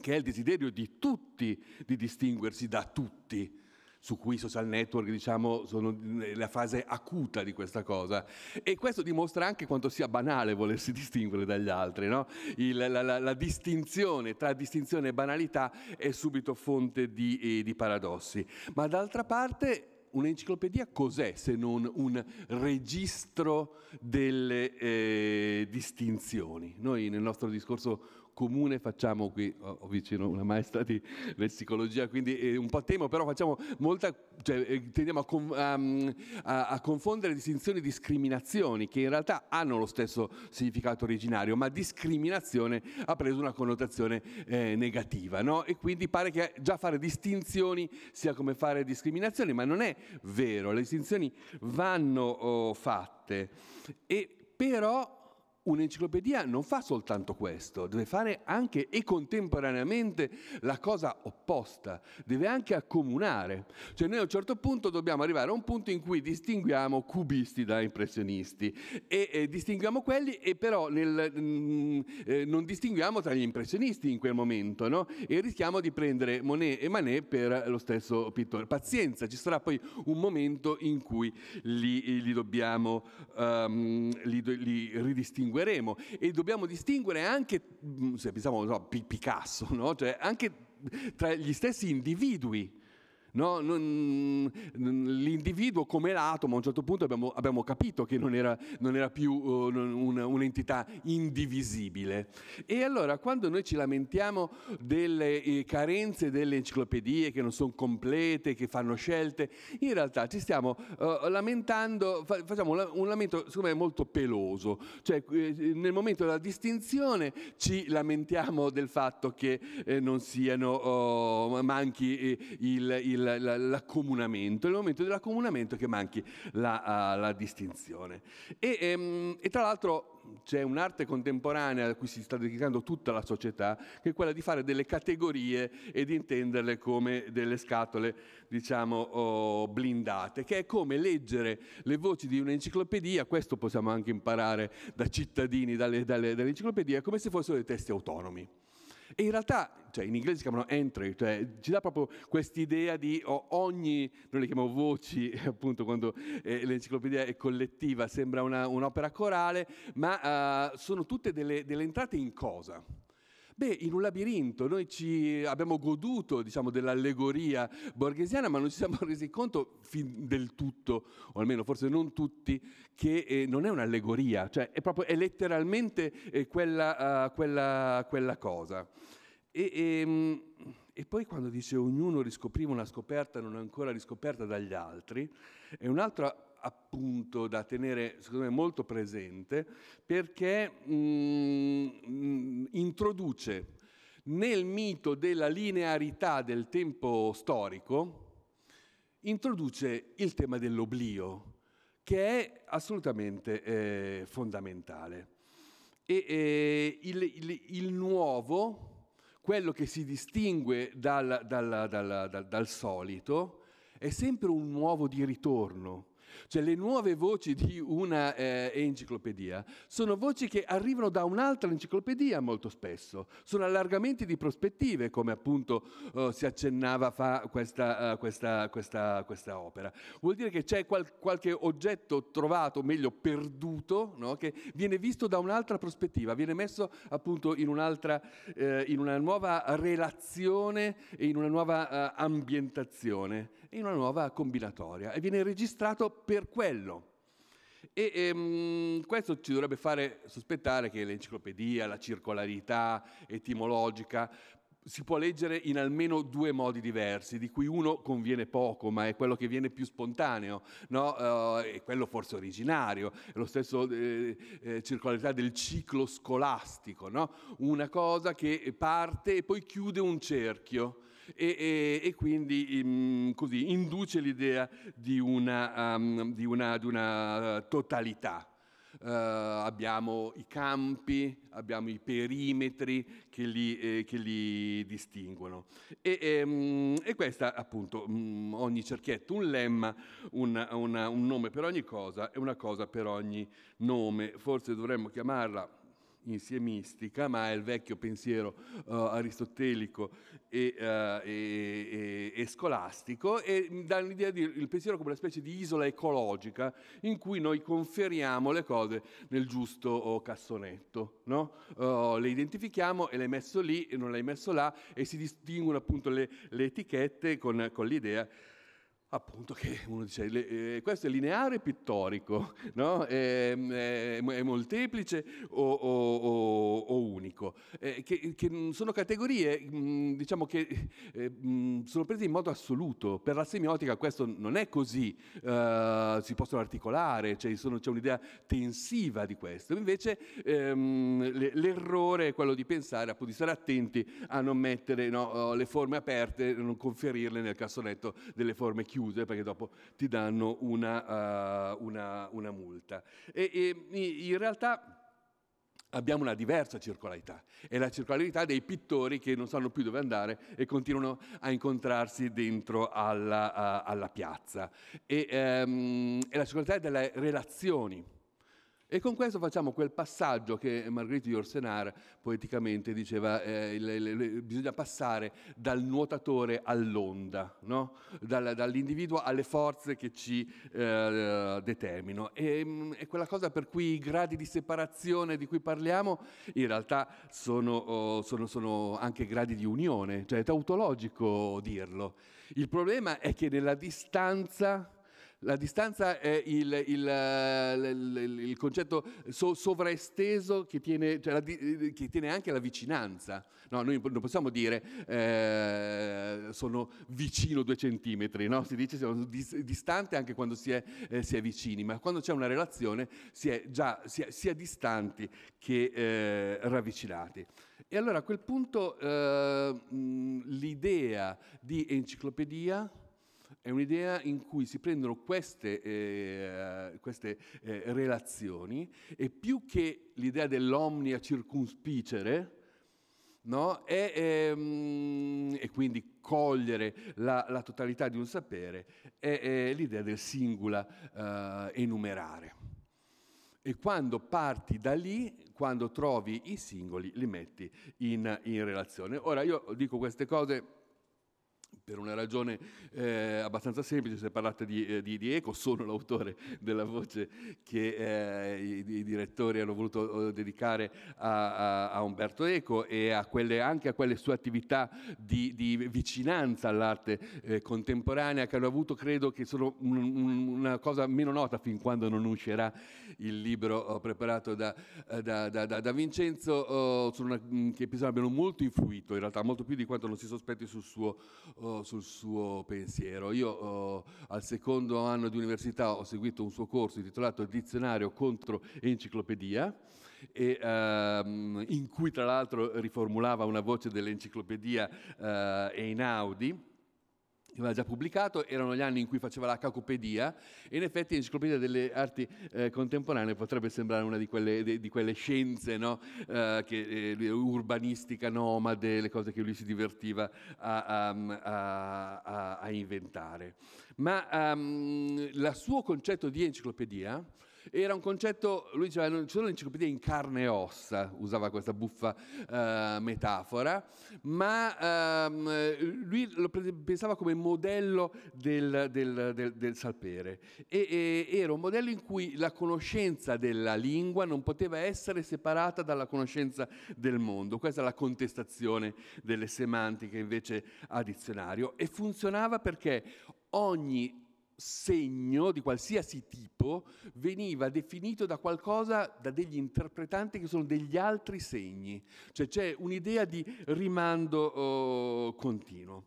che è il desiderio di tutti di distinguersi da tutti su cui i social network diciamo, sono eh, la fase acuta di questa cosa. E questo dimostra anche quanto sia banale volersi distinguere dagli altri. No? Il, la, la, la, distinzione tra distinzione e banalità è subito fonte di, eh, di paradossi. Ma d'altra parte un'enciclopedia cos'è se non un registro delle eh, distinzioni? Noi nel nostro discorso comune facciamo qui, ho vicino una maestra di lessicologia, quindi è eh, un po' temo, però facciamo molta, cioè, eh, tendiamo a, mm, a, a, confondere distinzioni e discriminazioni che in realtà hanno lo stesso significato originario, ma discriminazione ha preso una connotazione eh, negativa, no? E quindi pare che già fare distinzioni sia come fare discriminazioni, ma non è vero, le distinzioni vanno oh, fatte. E però Un'enciclopedia non fa soltanto questo, deve fare anche e contemporaneamente la cosa opposta, deve anche accomunare. Cioè noi a un certo punto dobbiamo arrivare a un punto in cui distinguiamo cubisti da impressionisti e eh, distinguiamo quelli e però nel, mm, eh, non distinguiamo tra gli impressionisti in quel momento no? e rischiamo di prendere Monet e Manet per lo stesso pittore. Pazienza, ci sarà poi un momento in cui li, li dobbiamo um, li, li ridistinguiamo distingueremo e dobbiamo distinguere anche, mm, se pensiamo a no, Picasso, no? Cioè, anche tra gli stessi individui No? Non, l'individuo come l'atomo a un certo punto abbiamo, abbiamo capito che non era, non era più uh, un, un'entità indivisibile. E allora quando noi ci lamentiamo delle eh, carenze delle enciclopedie che non sono complete, che fanno scelte, in realtà ci stiamo uh, lamentando, fa, facciamo un, un lamento secondo me molto peloso, cioè eh, nel momento della distinzione ci lamentiamo del fatto che eh, non siano, oh, manchi eh, il, il l'accomunamento, il momento dell'accomunamento che manchi la, uh, la distinzione. E, ehm, e tra l'altro c'è un'arte contemporanea a cui si sta dedicando tutta la società, che è quella di fare delle categorie e di intenderle come delle scatole, diciamo, oh, blindate, che è come leggere le voci di un'enciclopedia, questo possiamo anche imparare da cittadini, dalle, dalle, dall'enciclopedia, come se fossero dei testi autonomi. E in realtà cioè in inglese si chiamano entry, cioè ci dà proprio quest'idea di ogni, noi le chiamiamo voci appunto quando eh, l'enciclopedia è collettiva, sembra una, un'opera corale, ma eh, sono tutte delle, delle entrate in cosa? Beh, in un labirinto noi ci abbiamo goduto diciamo, dell'allegoria borghesiana, ma non ci siamo resi conto fin del tutto, o almeno forse non tutti, che eh, non è un'allegoria, cioè è, proprio, è letteralmente eh, quella, uh, quella, quella cosa. E, e, ehm, e, poi quando dice ognuno riscopriva una scoperta non ancora riscoperta dagli altri, è un altro appunto da tenere secondo me molto presente perché mh, mm, mm, introduce nel mito della linearità del tempo storico, introduce il tema dell'oblio che è assolutamente eh, fondamentale. E eh, il, il, il nuovo, quello che si distingue dal, dal, dal, dal solito è sempre un nuovo di ritorno, cioè le nuove voci di una eh, enciclopedia sono voci che arrivano da un'altra enciclopedia molto spesso, sono allargamenti di prospettive come appunto eh, si accennava fa questa, eh, questa, questa, questa, opera. Vuol dire che c'è qual- qualche oggetto trovato, o meglio perduto, no? che viene visto da un'altra prospettiva, viene messo appunto in, eh, in una nuova relazione e in una nuova eh, ambientazione in una nuova combinatoria e viene registrato per quello. E ehm, questo ci dovrebbe fare sospettare che l'enciclopedia, la circolarità etimologica si può leggere in almeno due modi diversi, di cui uno conviene poco, ma è quello che viene più spontaneo, no? eh, è quello forse originario, è lo stesso eh, eh, circolarità del ciclo scolastico, no? una cosa che parte e poi chiude un cerchio e, e, e quindi um, così, induce l'idea di una, um, di una, di una uh, totalità. Uh, abbiamo i campi, abbiamo i perimetri che li, eh, che li distinguono. E, ehm, e, questa appunto mh, mm, ogni cerchietto, un lemma, una, una, un nome per ogni cosa e una cosa per ogni nome. Forse dovremmo chiamarla insiemistica, ma è il vecchio pensiero uh, aristotelico e, uh, e, e, e, scolastico, e dà l'idea del pensiero come una specie di isola ecologica in cui noi conferiamo le cose nel giusto oh, cassonetto. No? Uh, le identifichiamo e le hai messo lì e non le hai messo là e si distinguono appunto le, le etichette con, con l'idea appunto che uno dice, eh, questo è lineare pittorico, no? è, ehm, è, è, molteplice o, o, o, o unico, eh, che, che, sono categorie mh, mm, diciamo che eh, mh, mm, sono prese in modo assoluto, per la semiotica questo non è così, uh, si possono articolare, cioè sono, c'è un'idea tensiva di questo, invece ehm, l'errore è quello di pensare, appunto, di stare attenti a non mettere no, le forme aperte, non conferirle nel cassonetto delle forme chiuse chiuse perché dopo ti danno una, uh, una, una multa. E, e, in realtà abbiamo una diversa circolarità, è la circolarità dei pittori che non sanno più dove andare e continuano a incontrarsi dentro alla, uh, alla piazza, e, um, è la circolarità delle relazioni e con questo facciamo quel passaggio che Margherita Jorsenar poeticamente diceva, eh, le, le, le, bisogna passare dal nuotatore all'onda, no? Dal, dall'individuo alle forze che ci eh, determinano. E, e, mm, quella cosa per cui i gradi di separazione di cui parliamo in realtà sono, oh, sono, sono anche gradi di unione, cioè è tautologico dirlo. Il problema è che nella distanza la distanza è il, eh, il, il, il concetto so, sovraesteso che tiene, cioè la, che tiene, anche la vicinanza. No, noi non possiamo dire eh, sono vicino due centimetri, no? si dice sono distante anche quando si è, eh, si è, vicini, ma quando c'è una relazione si è già sia, sia distanti che eh, ravvicinati. E allora a quel punto eh, l'idea di enciclopedia è un'idea in cui si prendono queste, eh, queste eh, relazioni e più che l'idea dell'omnia circunspicere, no? e, ehm, e, quindi cogliere la, la, totalità di un sapere, è, è l'idea del singula eh, enumerare. E quando parti da lì, quando trovi i singoli, li metti in, in relazione. Ora io dico queste cose per una ragione eh, abbastanza semplice, se parlate di, eh, di, di, Eco, sono l'autore della voce che eh, i, i, direttori hanno voluto eh, dedicare a, a, a Umberto Eco e a quelle, anche a quelle sue attività di, di vicinanza all'arte eh, contemporanea che hanno avuto, credo che sono un, un, una cosa meno nota fin quando non uscirà il libro preparato da, da, da, da Vincenzo, oh, una, che penso abbiano molto influito, in realtà molto più di quanto non si sospetti sul suo oh, sul suo pensiero. Io oh, al secondo anno di università ho seguito un suo corso intitolato Dizionario contro enciclopedia, e, ehm, in cui tra l'altro riformulava una voce dell'enciclopedia eh, Einaudi che aveva già pubblicato, erano gli anni in cui faceva la cacopedia e in effetti l'enciclopedia delle arti eh, contemporanee potrebbe sembrare una di quelle, di, di quelle scienze no? eh, che, eh, urbanistica nomade, le cose che lui si divertiva a, a, a, a inventare. Ma um, il suo concetto di enciclopedia era un concetto, lui diceva, non ci sono enciclopedie in carne e ossa, usava questa buffa uh, metafora, ma um, lui lo pensava come modello del, del, del, del sapere. E, e, era un modello in cui la conoscenza della lingua non poteva essere separata dalla conoscenza del mondo. Questa è la contestazione delle semantiche invece a dizionario. E funzionava perché ogni segno di qualsiasi tipo veniva definito da qualcosa, da degli interpretanti che sono degli altri segni, cioè c'è un'idea di rimando oh, continuo.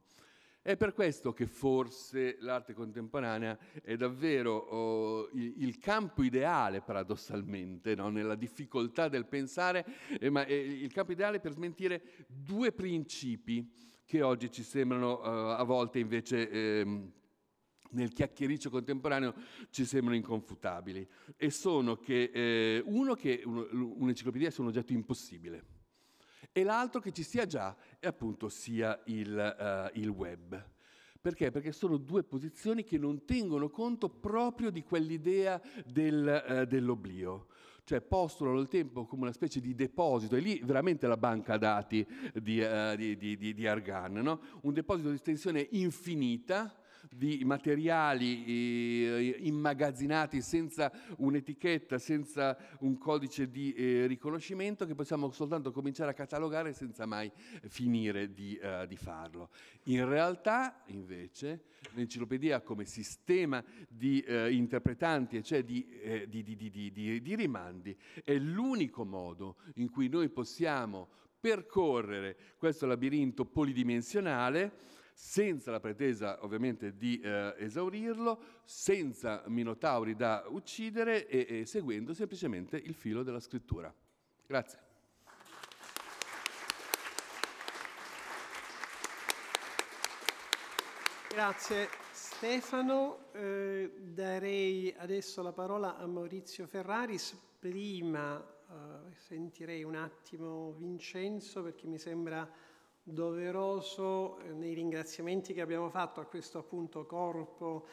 È per questo che forse l'arte contemporanea è davvero oh, il, il, campo ideale, paradossalmente, no? nella difficoltà del pensare, eh, ma è il campo ideale per smentire due principi che oggi ci sembrano eh, a volte invece... Eh, nel chiacchiericcio contemporaneo ci sembrano inconfutabili e sono che eh, uno che un'enciclopedia sia un oggetto impossibile e l'altro che ci sia già e appunto sia il, uh, il web. Perché? Perché sono due posizioni che non tengono conto proprio di quell'idea del, uh, dell'oblio cioè postulano il tempo come una specie di deposito, e lì veramente la banca dati di, uh, di, di, di Argan, no? un deposito di estensione infinita di materiali eh, immagazzinati senza un'etichetta, senza un codice di eh, riconoscimento che possiamo soltanto cominciare a catalogare senza mai finire di, uh, di farlo. In realtà, invece, l'enciclopedia come sistema di uh, interpretanti, cioè di, eh, di, di rimandi, è l'unico modo in cui noi possiamo percorrere questo labirinto polidimensionale senza la pretesa ovviamente di eh, esaurirlo, senza minotauri da uccidere e, e seguendo semplicemente il filo della scrittura. Grazie. Grazie Stefano. Eh, darei adesso la parola a Maurizio Ferraris. Prima eh, sentirei un attimo Vincenzo perché mi sembra doveroso eh, nei ringraziamenti che abbiamo fatto a questo appunto corpo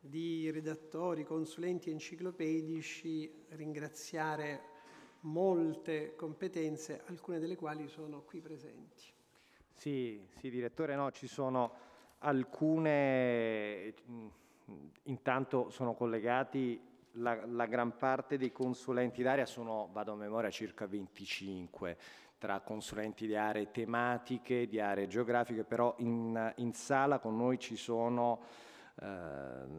di redattori, consulenti enciclopedici, ringraziare molte competenze, alcune delle quali sono qui presenti. Sì, sì direttore, no, ci sono alcune, intanto sono collegati la, la gran parte dei consulenti d'area sono, vado a memoria, circa 25 tra consulenti di aree tematiche, di aree geografiche, però in, in sala con noi ci sono, eh,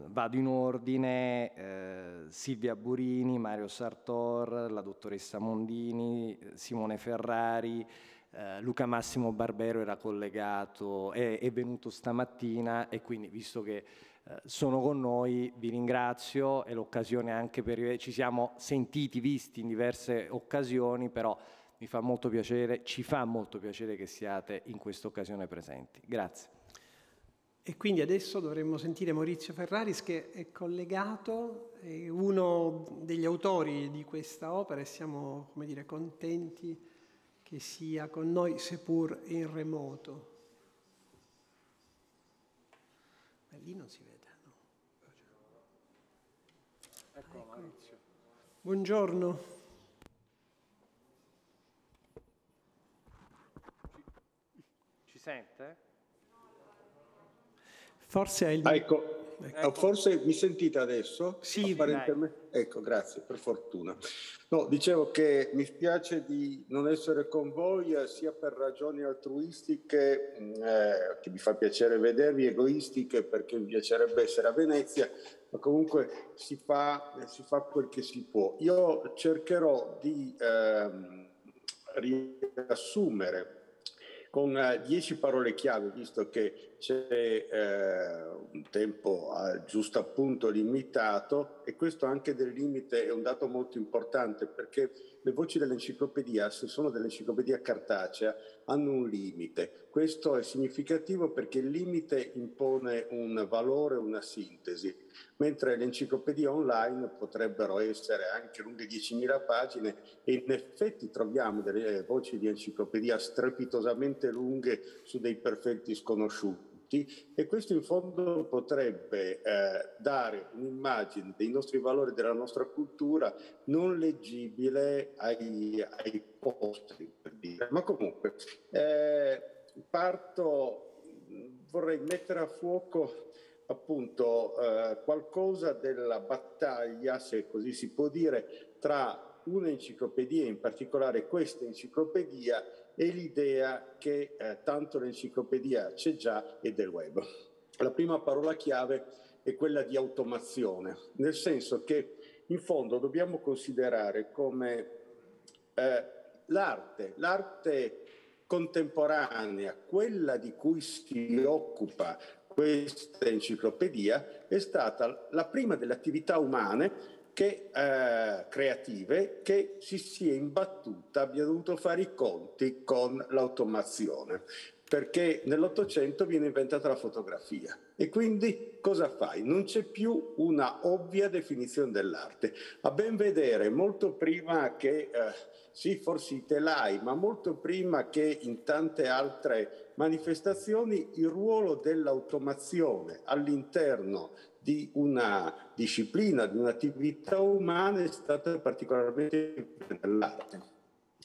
vado in ordine, eh, Silvia Burini, Mario Sartor, la dottoressa Mondini, Simone Ferrari, eh, Luca Massimo Barbero era collegato, è, è venuto stamattina e quindi visto che eh, sono con noi, vi ringrazio, è l'occasione anche per... ci siamo sentiti, visti in diverse occasioni, però mi fa molto piacere, ci fa molto piacere che siate in questa occasione presenti. Grazie. E quindi adesso dovremmo sentire Maurizio Ferraris che è collegato, è uno degli autori di questa opera e siamo come dire, contenti che sia con noi seppur in remoto. Ma lì non si vede. No? Ecco Maurizio. Buongiorno. sente? Forse hai il... Ah, ecco. ecco. Ah, forse mi sentite adesso? Sì, apparentemente. Dai. Ecco, grazie, per fortuna. No, dicevo che mi spiace di non essere con voi eh, sia per ragioni altruistiche, mm, eh, che mi fa piacere vedervi, egoistiche, perché mi piacerebbe essere a Venezia, ma comunque si fa, si fa quel che si può. Io cercherò di ehm, riassumere con eh, dieci parole chiave, visto che c'è eh, un tempo a ah, giusto appunto limitato e questo anche del limite è un dato molto importante perché le voci dell'enciclopedia, se sono dell'enciclopedia cartacea, hanno un limite. Questo è significativo perché il limite impone un valore, una sintesi, mentre le enciclopedie online potrebbero essere anche lunghe 10.000 pagine e in effetti troviamo delle voci di enciclopedia strepitosamente lunghe su dei perfetti sconosciuti tutti e questo in fondo potrebbe eh, dare un'immagine dei nostri valori, della nostra cultura non leggibile ai, ai posti, per dire. Ma comunque, eh, parto, vorrei mettere a fuoco appunto eh, qualcosa della battaglia, se così si può dire, tra un'enciclopedia, in particolare questa enciclopedia, e l'idea che eh, tanto l'enciclopedia c'è già e del web. La prima parola chiave è quella di automazione, nel senso che in fondo dobbiamo considerare come eh, l'arte, l'arte contemporanea, quella di cui si occupa questa enciclopedia, è stata la prima delle attività umane che, eh, creative che si sia imbattuta, abbia dovuto fare i conti con l'automazione perché nell'Ottocento viene inventata la fotografia e quindi cosa fai? Non c'è più una ovvia definizione dell'arte. A ben vedere, molto prima che, eh, sì, forse i telai, ma molto prima che in tante altre manifestazioni, il ruolo dell'automazione all'interno di una disciplina, di un'attività umana è stata particolarmente nell'arte.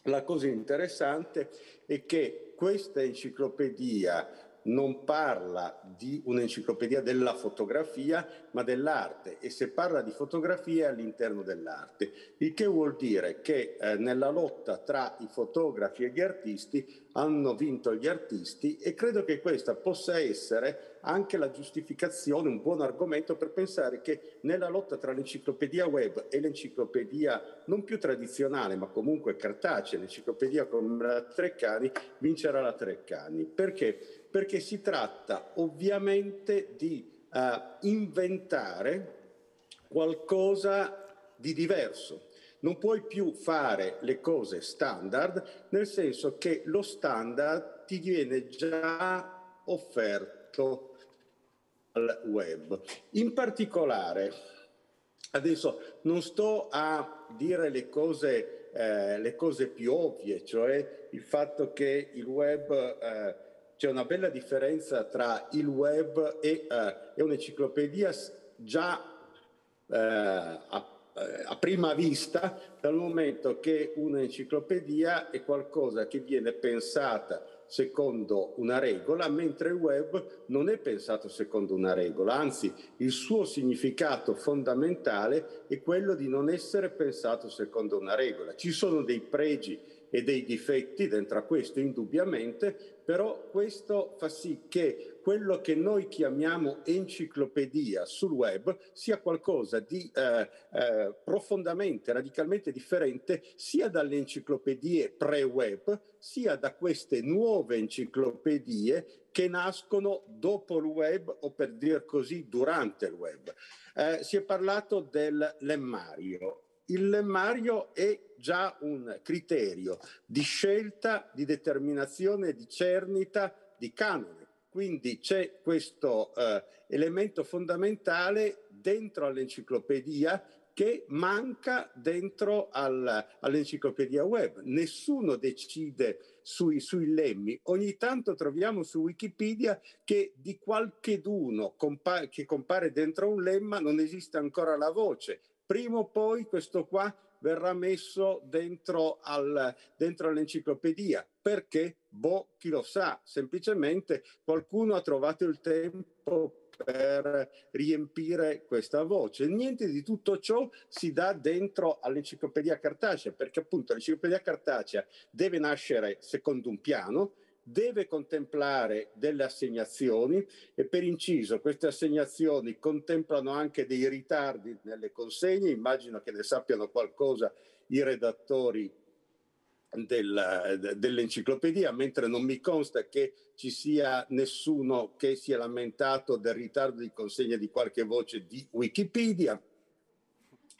La cosa interessante è che questa enciclopedia non parla di un'enciclopedia della fotografia, ma dell'arte e se parla di fotografia è all'interno dell'arte, il che vuol dire che eh, nella lotta tra i fotografi e gli artisti hanno vinto gli artisti e credo che questa possa essere anche la giustificazione, un buon argomento per pensare che nella lotta tra l'enciclopedia web e l'enciclopedia non più tradizionale, ma comunque cartacea, l'enciclopedia con la Treccani, vincerà la Treccani. Perché? perché si tratta ovviamente di uh, inventare qualcosa di diverso. Non puoi più fare le cose standard, nel senso che lo standard ti viene già offerto al web. In particolare, adesso non sto a dire le cose, eh, le cose più ovvie, cioè il fatto che il web... Eh, c'è una bella differenza tra il web e, eh, e un'enciclopedia già eh, a, eh, a prima vista dal momento che un'enciclopedia è qualcosa che viene pensata secondo una regola, mentre il web non è pensato secondo una regola, anzi il suo significato fondamentale è quello di non essere pensato secondo una regola. Ci sono dei pregi e dei difetti, dentro a questo indubbiamente, però questo fa sì che quello che noi chiamiamo enciclopedia sul web sia qualcosa di eh, eh, profondamente, radicalmente differente sia dalle enciclopedie pre-web, sia da queste nuove enciclopedie che nascono dopo il web o per dire così durante il web. Eh, si è parlato del lemmario il lemmario è già un criterio di scelta, di determinazione, di cernita, di canone. Quindi c'è questo eh, elemento fondamentale dentro all'enciclopedia che manca dentro al, all'enciclopedia web. Nessuno decide sui, sui, lemmi. Ogni tanto troviamo su Wikipedia che di qualcheduno compa- che compare dentro un lemma non esiste ancora la voce prima o poi questo qua verrà messo dentro, al, dentro all'enciclopedia. Perché? Boh, chi lo sa, semplicemente qualcuno ha trovato il tempo per riempire questa voce. Niente di tutto ciò si dà dentro all'enciclopedia cartacea, perché appunto l'enciclopedia cartacea deve nascere secondo un piano, deve contemplare delle assegnazioni e per inciso queste assegnazioni contemplano anche dei ritardi nelle consegne, immagino che ne sappiano qualcosa i redattori della, dell'enciclopedia, mentre non mi consta che ci sia nessuno che si è lamentato del ritardo di consegna di qualche voce di Wikipedia.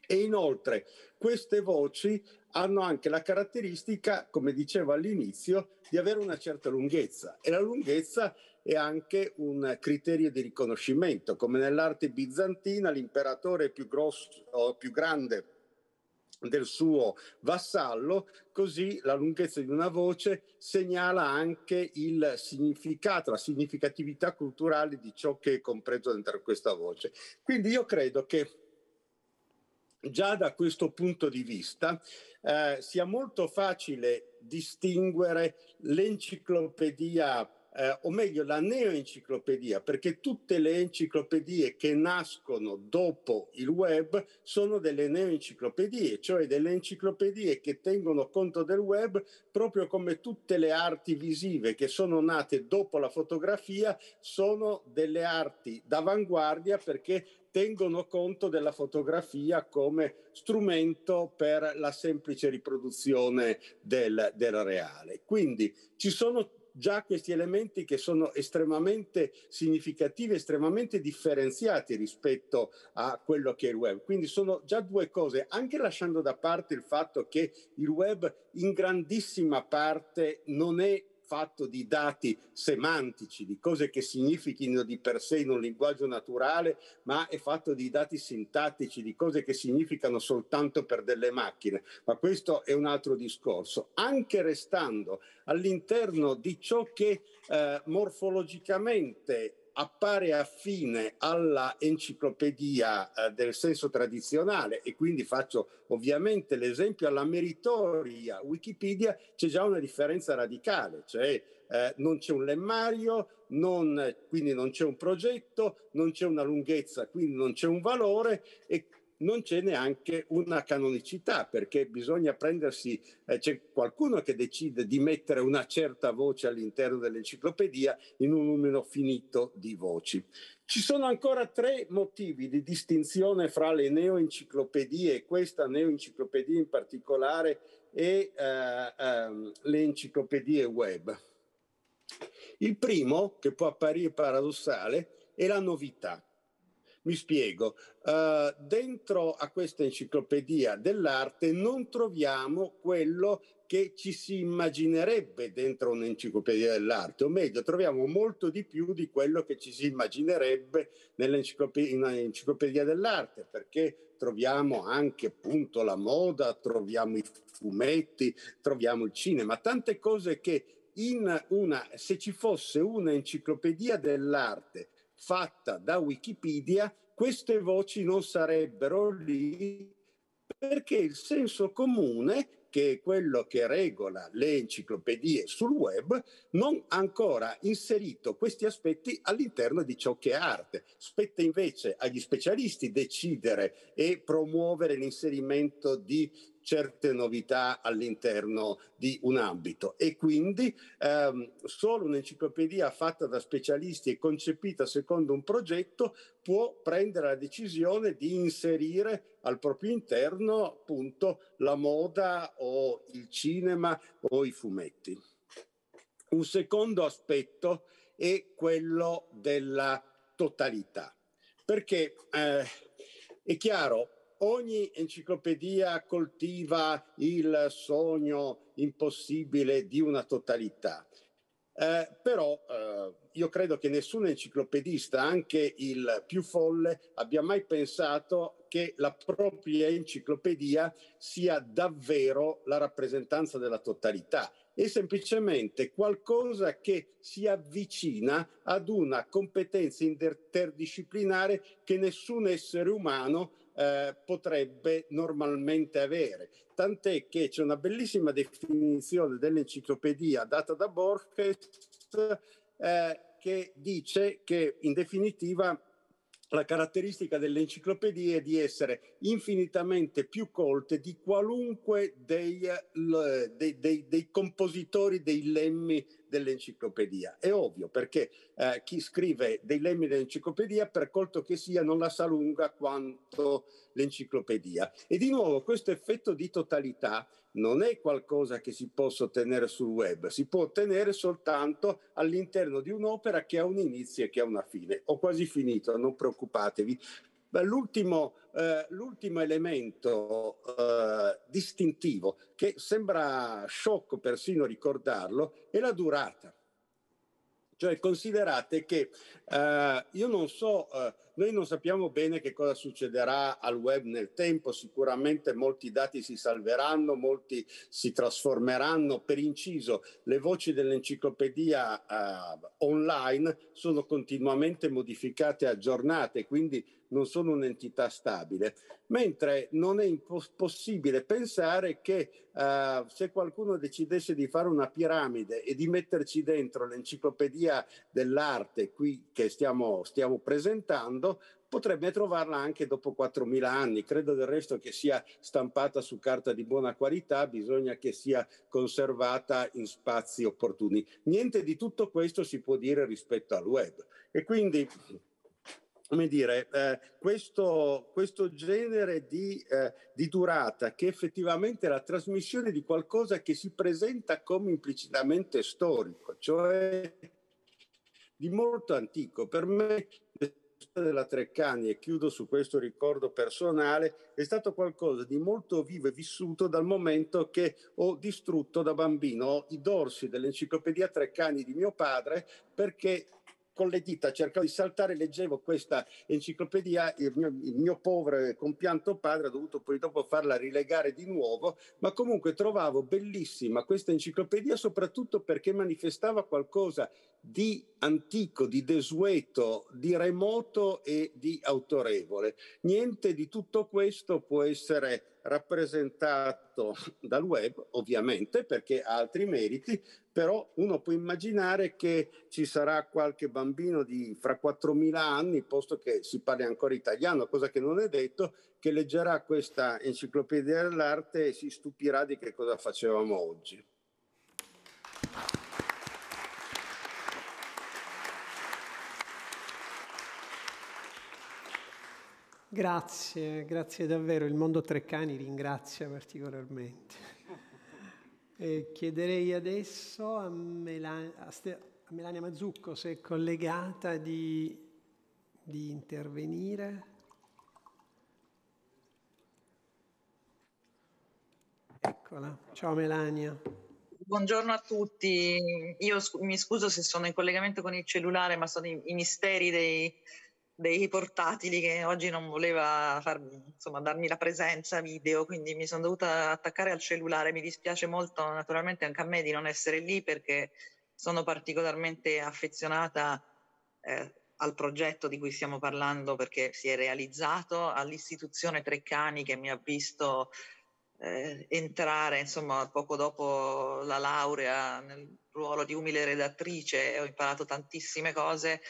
E inoltre queste voci hanno anche la caratteristica, come dicevo all'inizio, di avere una certa lunghezza e la lunghezza è anche un criterio di riconoscimento, come nell'arte bizantina l'imperatore più, grosso, o più grande del suo vassallo, così la lunghezza di una voce segnala anche il significato, la significatività culturale di ciò che è compreso dentro questa voce. Quindi io credo che già da questo punto di vista eh, sia molto facile distinguere l'enciclopedia eh, o meglio la neoenciclopedia, perché tutte le enciclopedie che nascono dopo il web sono delle neoenciclopedie, cioè delle enciclopedie che tengono conto del web proprio come tutte le arti visive che sono nate dopo la fotografia sono delle arti d'avanguardia perché tengono conto della fotografia come strumento per la semplice riproduzione del, del reale. Quindi ci sono già questi elementi che sono estremamente significativi, estremamente differenziati rispetto a quello che è il web. Quindi sono già due cose, anche lasciando da parte il fatto che il web in grandissima parte non è fatto di dati semantici, di cose che significhino di per sé in un linguaggio naturale, ma è fatto di dati sintattici, di cose che significano soltanto per delle macchine. Ma questo è un altro discorso. Anche restando all'interno di ciò che eh, morfologicamente appare affine alla enciclopedia eh, del senso tradizionale e quindi faccio ovviamente l'esempio alla meritoria Wikipedia, c'è già una differenza radicale, cioè eh, non c'è un lemmario, non, quindi non c'è un progetto, non c'è una lunghezza, quindi non c'è un valore e non c'è neanche una canonicità perché bisogna prendersi, eh, c'è qualcuno che decide di mettere una certa voce all'interno dell'enciclopedia in un numero finito di voci. Ci sono ancora tre motivi di distinzione fra le neoenciclopedie, questa neoenciclopedia in particolare, e eh, eh, le enciclopedie web. Il primo, che può apparire paradossale, è la novità. Mi spiego, uh, dentro a questa enciclopedia dell'arte non troviamo quello che ci si immaginerebbe dentro un'enciclopedia dell'arte, o meglio, troviamo molto di più di quello che ci si immaginerebbe nell'enciclopedia, nell'enciclopedia dell'arte, perché troviamo anche appunto la moda, troviamo i fumetti, troviamo il cinema, tante cose che in una, se ci fosse un'enciclopedia dell'arte fatta da Wikipedia, queste voci non sarebbero lì perché il senso comune, che è quello che regola le enciclopedie sul web, non ha ancora inserito questi aspetti all'interno di ciò che è arte. Spetta invece agli specialisti decidere e promuovere l'inserimento di certe novità all'interno di un ambito e quindi ehm, solo un'enciclopedia fatta da specialisti e concepita secondo un progetto può prendere la decisione di inserire al proprio interno appunto la moda o il cinema o i fumetti. Un secondo aspetto è quello della totalità, perché eh, è chiaro, ogni enciclopedia coltiva il sogno impossibile di una totalità. Eh, però eh, io credo che nessun enciclopedista, anche il più folle, abbia mai pensato che la propria enciclopedia sia davvero la rappresentanza della totalità. È semplicemente qualcosa che si avvicina ad una competenza interdisciplinare che nessun essere umano eh, potrebbe normalmente avere. Tant'è che c'è una bellissima definizione dell'enciclopedia data da Borges eh, che dice che in definitiva la caratteristica dell'enciclopedia è di essere infinitamente più colte di qualunque dei, dei, dei, dei compositori dei lemmi dell'enciclopedia. È ovvio perché eh, chi scrive dei lemmi dell'enciclopedia, per colto che sia, non la sa lunga quanto l'enciclopedia. E di nuovo questo effetto di totalità non è qualcosa che si possa ottenere sul web, si può ottenere soltanto all'interno di un'opera che ha un inizio e che ha una fine. Ho quasi finito, non preoccupatevi l'ultimo, eh, l'ultimo, elemento eh, distintivo, che sembra sciocco persino ricordarlo, è la durata. Cioè considerate che eh, io non so eh, noi non sappiamo bene che cosa succederà al web nel tempo, sicuramente molti dati si salveranno, molti si trasformeranno. Per inciso, le voci dell'enciclopedia eh, online sono continuamente modificate e aggiornate, quindi non sono un'entità stabile, mentre non è possibile pensare che uh, se qualcuno decidesse di fare una piramide e di metterci dentro l'enciclopedia dell'arte qui che stiamo, stiamo presentando, parlando, potremmo trovarla anche dopo 4.000 anni. Credo del resto che sia stampata su carta di buona qualità, bisogna che sia conservata in spazi opportuni. Niente di tutto questo si può dire rispetto al web. E quindi come dire, eh, questo, questo, genere di, eh, di, durata che effettivamente è la trasmissione di qualcosa che si presenta come implicitamente storico, cioè di molto antico. Per me della Treccani, e chiudo su questo ricordo personale, è stato qualcosa di molto vivo e vissuto dal momento che ho distrutto da bambino i dorsi dell'enciclopedia Treccani di mio padre perché con le dita cercavo di saltare, leggevo questa enciclopedia, il mio, il mio povero compianto padre ha dovuto poi dopo farla rilegare di nuovo, ma comunque trovavo bellissima questa enciclopedia soprattutto perché manifestava qualcosa di antico, di desueto, di remoto e di autorevole. Niente di tutto questo può essere rappresentato dal web, ovviamente, perché ha altri meriti, però uno può immaginare che ci sarà qualche bambino di fra 4.000 anni, posto che si parli ancora italiano, cosa che non è detto, che leggerà questa enciclopedia dell'arte e si stupirà di che cosa facevamo oggi. Grazie, grazie davvero. Il mondo Treccani ringrazia particolarmente. E chiederei adesso a, Melania, a Ste- a Melania Mazzucco se è collegata di, di intervenire. Eccola, ciao Melania. Buongiorno a tutti, io sc- mi scuso se sono in collegamento con il cellulare, ma sono i, i misteri dei, dei portatili che oggi non voleva far, insomma, darmi la presenza video, quindi mi sono dovuta attaccare al cellulare. Mi dispiace molto naturalmente anche a me di non essere lì perché sono particolarmente affezionata eh, al progetto di cui stiamo parlando perché si è realizzato, all'istituzione Treccani che mi ha visto eh, entrare insomma poco dopo la laurea nel ruolo di umile redattrice, ho imparato tantissime cose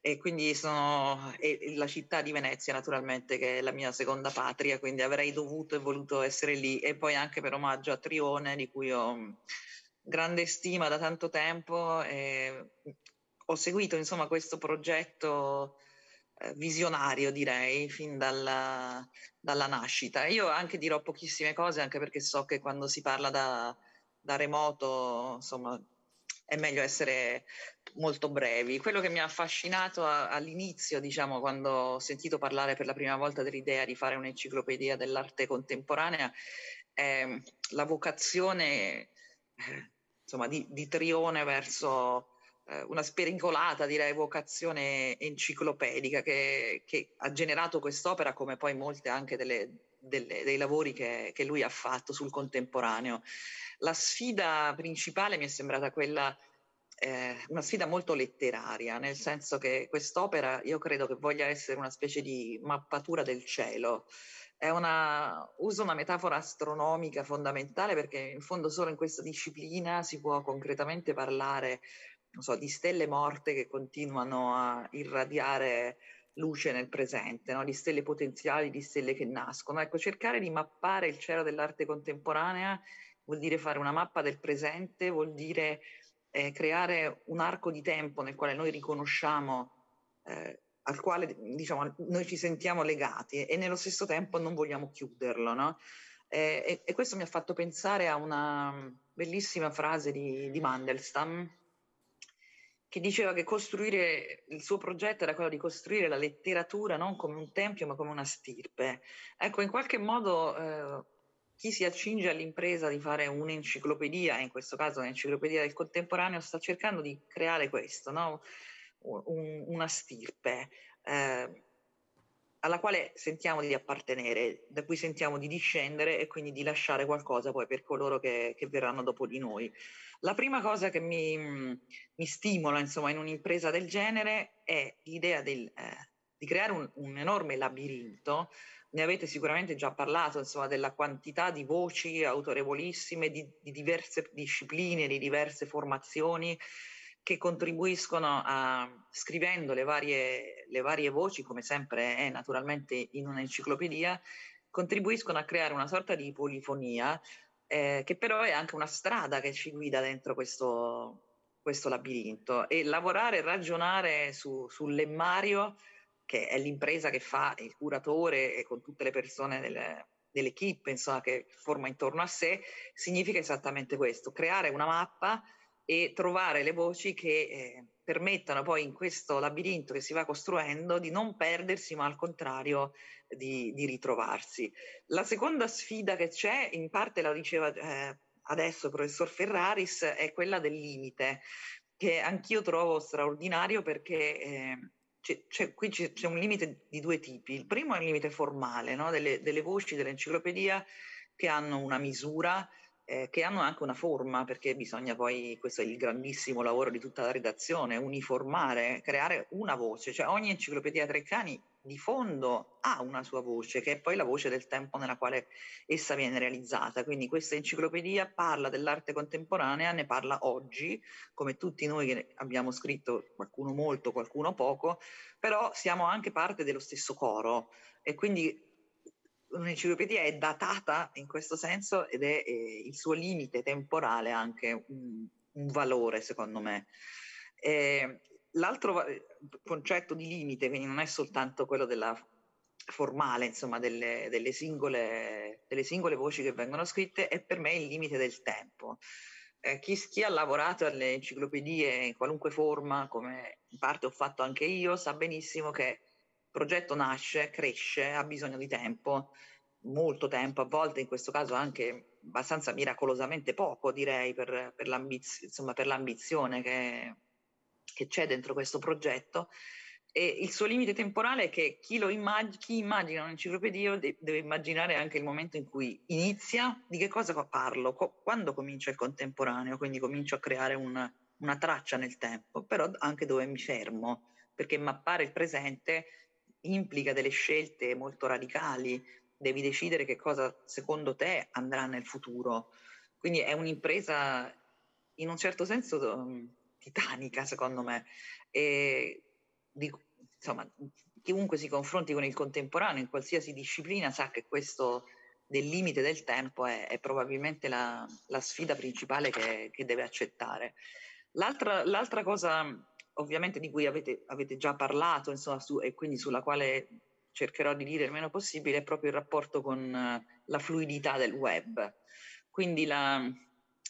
e quindi sono e la città di Venezia naturalmente che è la mia seconda patria, quindi avrei dovuto e voluto essere lì e poi anche per omaggio a Trione di cui ho grande stima da tanto tempo e ho seguito insomma questo progetto eh, visionario direi fin dalla, dalla nascita. Io anche dirò pochissime cose anche perché so che quando si parla da, da remoto insomma è meglio essere molto brevi. Quello che mi ha affascinato a, all'inizio, diciamo, quando ho sentito parlare per la prima volta dell'idea di fare un'enciclopedia dell'arte contemporanea, è mm, la vocazione eh, insomma, di, di Trione verso eh, una spericolata, direi, vocazione enciclopedica che, che ha generato quest'opera, come poi molte anche delle, delle, dei lavori che, che lui ha fatto sul contemporaneo. La sfida principale mi è sembrata quella eh, una sfida molto letteraria, nel senso che quest'opera io credo che voglia essere una specie di mappatura del cielo. Una, uso una metafora astronomica fondamentale perché in fondo solo in questa disciplina si può concretamente parlare so, di stelle morte che continuano a irradiare luce nel presente, no? di stelle potenziali, di stelle che nascono. Ecco, cercare di mappare il cielo dell'arte contemporanea vuol dire fare una mappa del presente, vuol dire eh, creare un arco di tempo nel quale noi riconosciamo, eh, al quale diciamo, noi ci sentiamo legati e nello stesso tempo non vogliamo chiuderlo. No? Eh, e, e, questo mi ha fatto pensare a una bellissima frase di, di Mandelstam che diceva che costruire il suo progetto era quello di costruire la letteratura non come un tempio ma come una stirpe. Ecco, in qualche modo eh, chi si accinge all'impresa di fare un'enciclopedia, in questo caso un'enciclopedia del contemporaneo, sta cercando di creare questo, no? un, una stirpe. Eh, alla quale sentiamo di appartenere, da cui sentiamo di discendere e quindi di lasciare qualcosa poi per coloro che, che verranno dopo di noi. La prima cosa che mi, mi stimola insomma, in un'impresa del genere è l'idea del, eh, di creare un, un, enorme labirinto. Ne avete sicuramente già parlato, insomma, della quantità di voci autorevolissime, di, di diverse discipline, di diverse formazioni che contribuiscono a, scrivendo le varie, le varie voci, come sempre è naturalmente in un'enciclopedia, contribuiscono a creare una sorta di polifonia eh, che però è anche una strada che ci guida dentro questo, questo labirinto e lavorare e ragionare su, sul lemmario, che è l'impresa che fa il curatore e con tutte le persone delle, dell'equipe insomma, che forma intorno a sé, significa esattamente questo, creare una mappa e trovare le voci che eh, permettano poi in questo labirinto che si va costruendo di non perdersi ma al contrario eh, di, di ritrovarsi. La seconda sfida che c'è, in parte la diceva eh, adesso il professor Ferraris, è quella del limite, che anch'io trovo straordinario perché... Eh, c'è, c'è, qui c'è, c'è, un limite di due tipi. Il primo è il limite formale, no? delle, delle voci dell'enciclopedia che hanno una misura, eh, che hanno anche una forma, perché bisogna poi, questo è il grandissimo lavoro di tutta la redazione, uniformare, creare una voce, cioè ogni enciclopedia Treccani di fondo ha una sua voce, che è poi la voce del tempo nella quale essa viene realizzata. Quindi questa enciclopedia parla dell'arte contemporanea, ne parla oggi, come tutti noi che abbiamo scritto, qualcuno molto, qualcuno poco, però siamo anche parte dello stesso coro e quindi un'enciclopedia è datata in questo senso ed è, è eh, il suo limite temporale anche un, un valore, secondo me. E ehm, l'altro concetto di limite, quindi non è soltanto quello della formale, insomma, delle, delle, singole, delle singole voci che vengono scritte, è per me il limite del tempo. Eh, chi, chi, ha lavorato alle enciclopedie in qualunque forma, come in parte ho fatto anche io, sa benissimo che progetto nasce, cresce, ha bisogno di tempo, molto tempo, a volte in questo caso anche abbastanza miracolosamente poco, direi, per, per, l'ambiz- insomma, per l'ambizione che, che, c'è dentro questo progetto. E il suo limite temporale è che chi, immag- chi immagina un'enciclopedia de- deve immaginare anche il momento in cui inizia, di che cosa parlo, co- quando comincia il contemporaneo, quindi comincio a creare un, una traccia nel tempo, però anche dove mi fermo, perché mappare il presente implica delle scelte molto radicali, devi decidere che cosa secondo te andrà nel futuro. Quindi è un'impresa in un certo senso um, titanica, secondo me. Di, insomma, chiunque si confronti con il contemporaneo in qualsiasi disciplina sa che questo del limite del tempo è, è probabilmente la, la, sfida principale che, che deve accettare. L'altra, l'altra cosa ovviamente di cui avete, avete già parlato, insomma, su, e quindi sulla quale cercherò di dire il meno possibile, è proprio il rapporto con uh, la fluidità del web. Quindi la,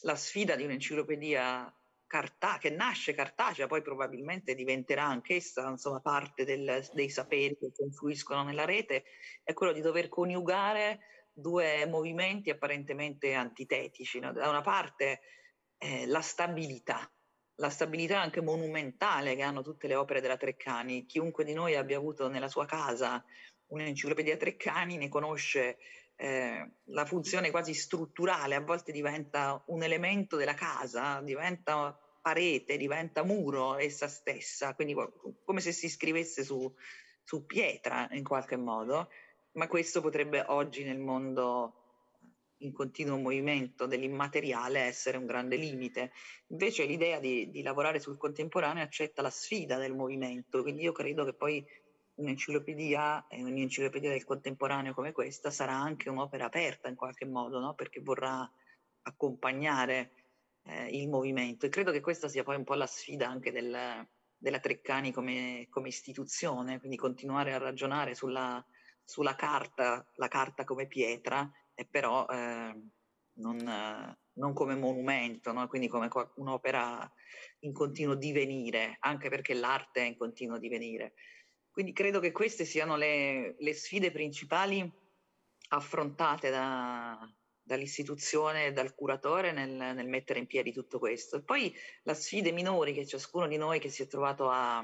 la sfida di un'enciclopedia carta- che nasce cartacea, poi probabilmente diventerà anch'essa insomma, parte del, dei saperi che confluiscono nella rete, è quello di dover coniugare due movimenti apparentemente antitetici. No? Da una parte eh, la stabilità la stabilità anche monumentale che hanno tutte le opere della Treccani. Chiunque di noi abbia avuto nella sua casa un'enciclopedia Treccani ne conosce eh, la funzione quasi strutturale, a volte diventa un elemento della casa, diventa parete, diventa muro essa stessa, quindi come se si scrivesse su, su pietra in qualche modo, ma questo potrebbe oggi nel mondo in continuo movimento dell'immateriale essere un grande limite. Invece l'idea di, di, lavorare sul contemporaneo accetta la sfida del movimento, quindi io credo che poi un'enciclopedia e un'enciclopedia del contemporaneo come questa sarà anche un'opera aperta in qualche modo, no? perché vorrà accompagnare eh, il movimento e credo che questa sia poi un po' la sfida anche del, della Treccani come, come, istituzione, quindi continuare a ragionare sulla, sulla carta, la carta come pietra e però eh, non, non, come monumento, no? quindi come un'opera in continuo divenire, anche perché l'arte è in continuo divenire. Quindi credo che queste siano le, le sfide principali affrontate da, dall'istituzione e dal curatore nel, nel, mettere in piedi tutto questo. E poi le sfide minori che ciascuno di noi che si è trovato a,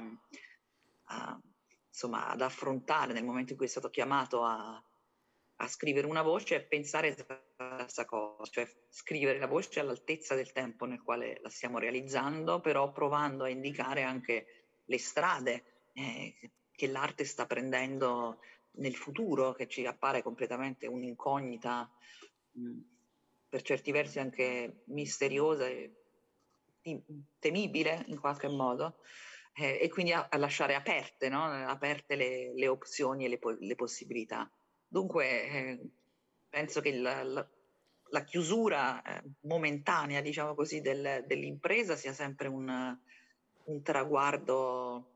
a, insomma, ad affrontare nel momento in cui è stato chiamato a, a scrivere una voce e pensare alla stessa cosa, cioè scrivere la voce all'altezza del tempo nel quale la stiamo realizzando, però provando a indicare anche le strade eh, che l'arte sta prendendo nel futuro, che ci appare completamente un'incognita, mm, per certi versi anche misteriosa e temibile in qualche modo. Eh, e quindi a, lasciare aperte, no? aperte le, le opzioni e le, le possibilità. Dunque eh, penso che la, la, la chiusura eh, momentanea, diciamo così, del, dell'impresa sia sempre un, un traguardo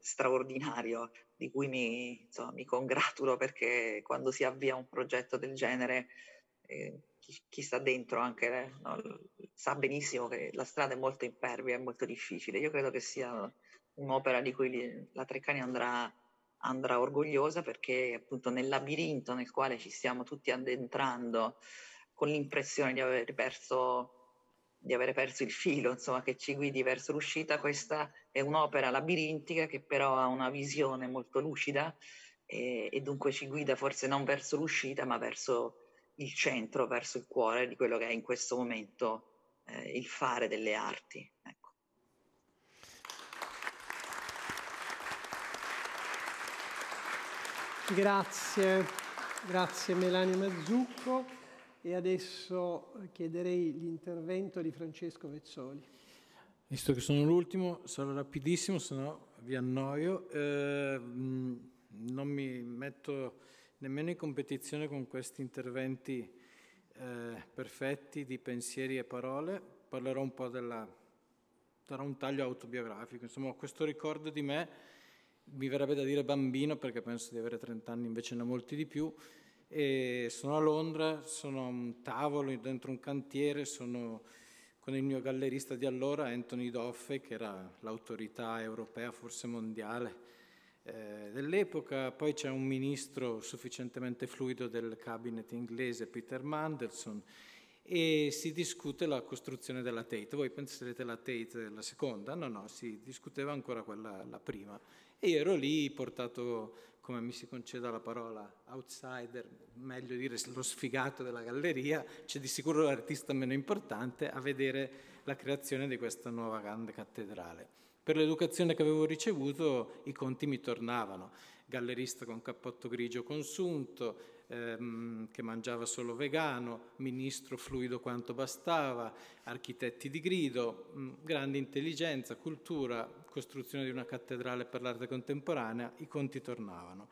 straordinario di cui mi, insomma, mi, congratulo perché quando si avvia un progetto del genere eh, chi, chi, sta dentro anche no, sa benissimo che la strada è molto impervia, è molto difficile. Io credo che sia un'opera di cui la Treccani andrà andrà orgogliosa perché appunto nel labirinto nel quale ci stiamo tutti addentrando con l'impressione di aver perso di avere perso il filo, insomma, che ci guidi verso l'uscita. Questa è un'opera labirintica che però ha una visione molto lucida e, e dunque ci guida forse non verso l'uscita, ma verso il centro, verso il cuore di quello che è in questo momento eh, il fare delle arti. Ecco. Grazie, grazie Melania Mazzucco e adesso chiederei l'intervento di Francesco Vezzoli. Visto che sono l'ultimo, sarò rapidissimo, se no vi annoio. Eh, non mi metto nemmeno in competizione con questi interventi eh, perfetti di pensieri e parole. Parlerò un po' della... darò un taglio autobiografico. Insomma, questo ricordo di me mi verrebbe da dire bambino perché penso di avere 30 anni, invece ne ho molti di più. E sono a Londra, sono a un tavolo dentro un cantiere, sono con il mio gallerista di allora, Anthony Doffe, che era l'autorità europea, forse mondiale, eh, dell'epoca. Poi c'è un ministro sufficientemente fluido del cabinet inglese, Peter Mandelson, e si discute la costruzione della Tate. Voi penserete la Tate la seconda? No, no, si discuteva ancora quella, la prima. E io ero lì portato, come mi si conceda la parola, outsider, meglio dire lo sfigato della galleria, c'è di sicuro l'artista meno importante, a vedere la creazione di questa nuova grande cattedrale. Per l'educazione che avevo ricevuto i conti mi tornavano, gallerista con cappotto grigio consunto, ehm, che mangiava solo vegano, ministro fluido quanto bastava, architetti di grido, mm, grande intelligenza, cultura, costruzione di una cattedrale per l'arte contemporanea, i conti tornavano.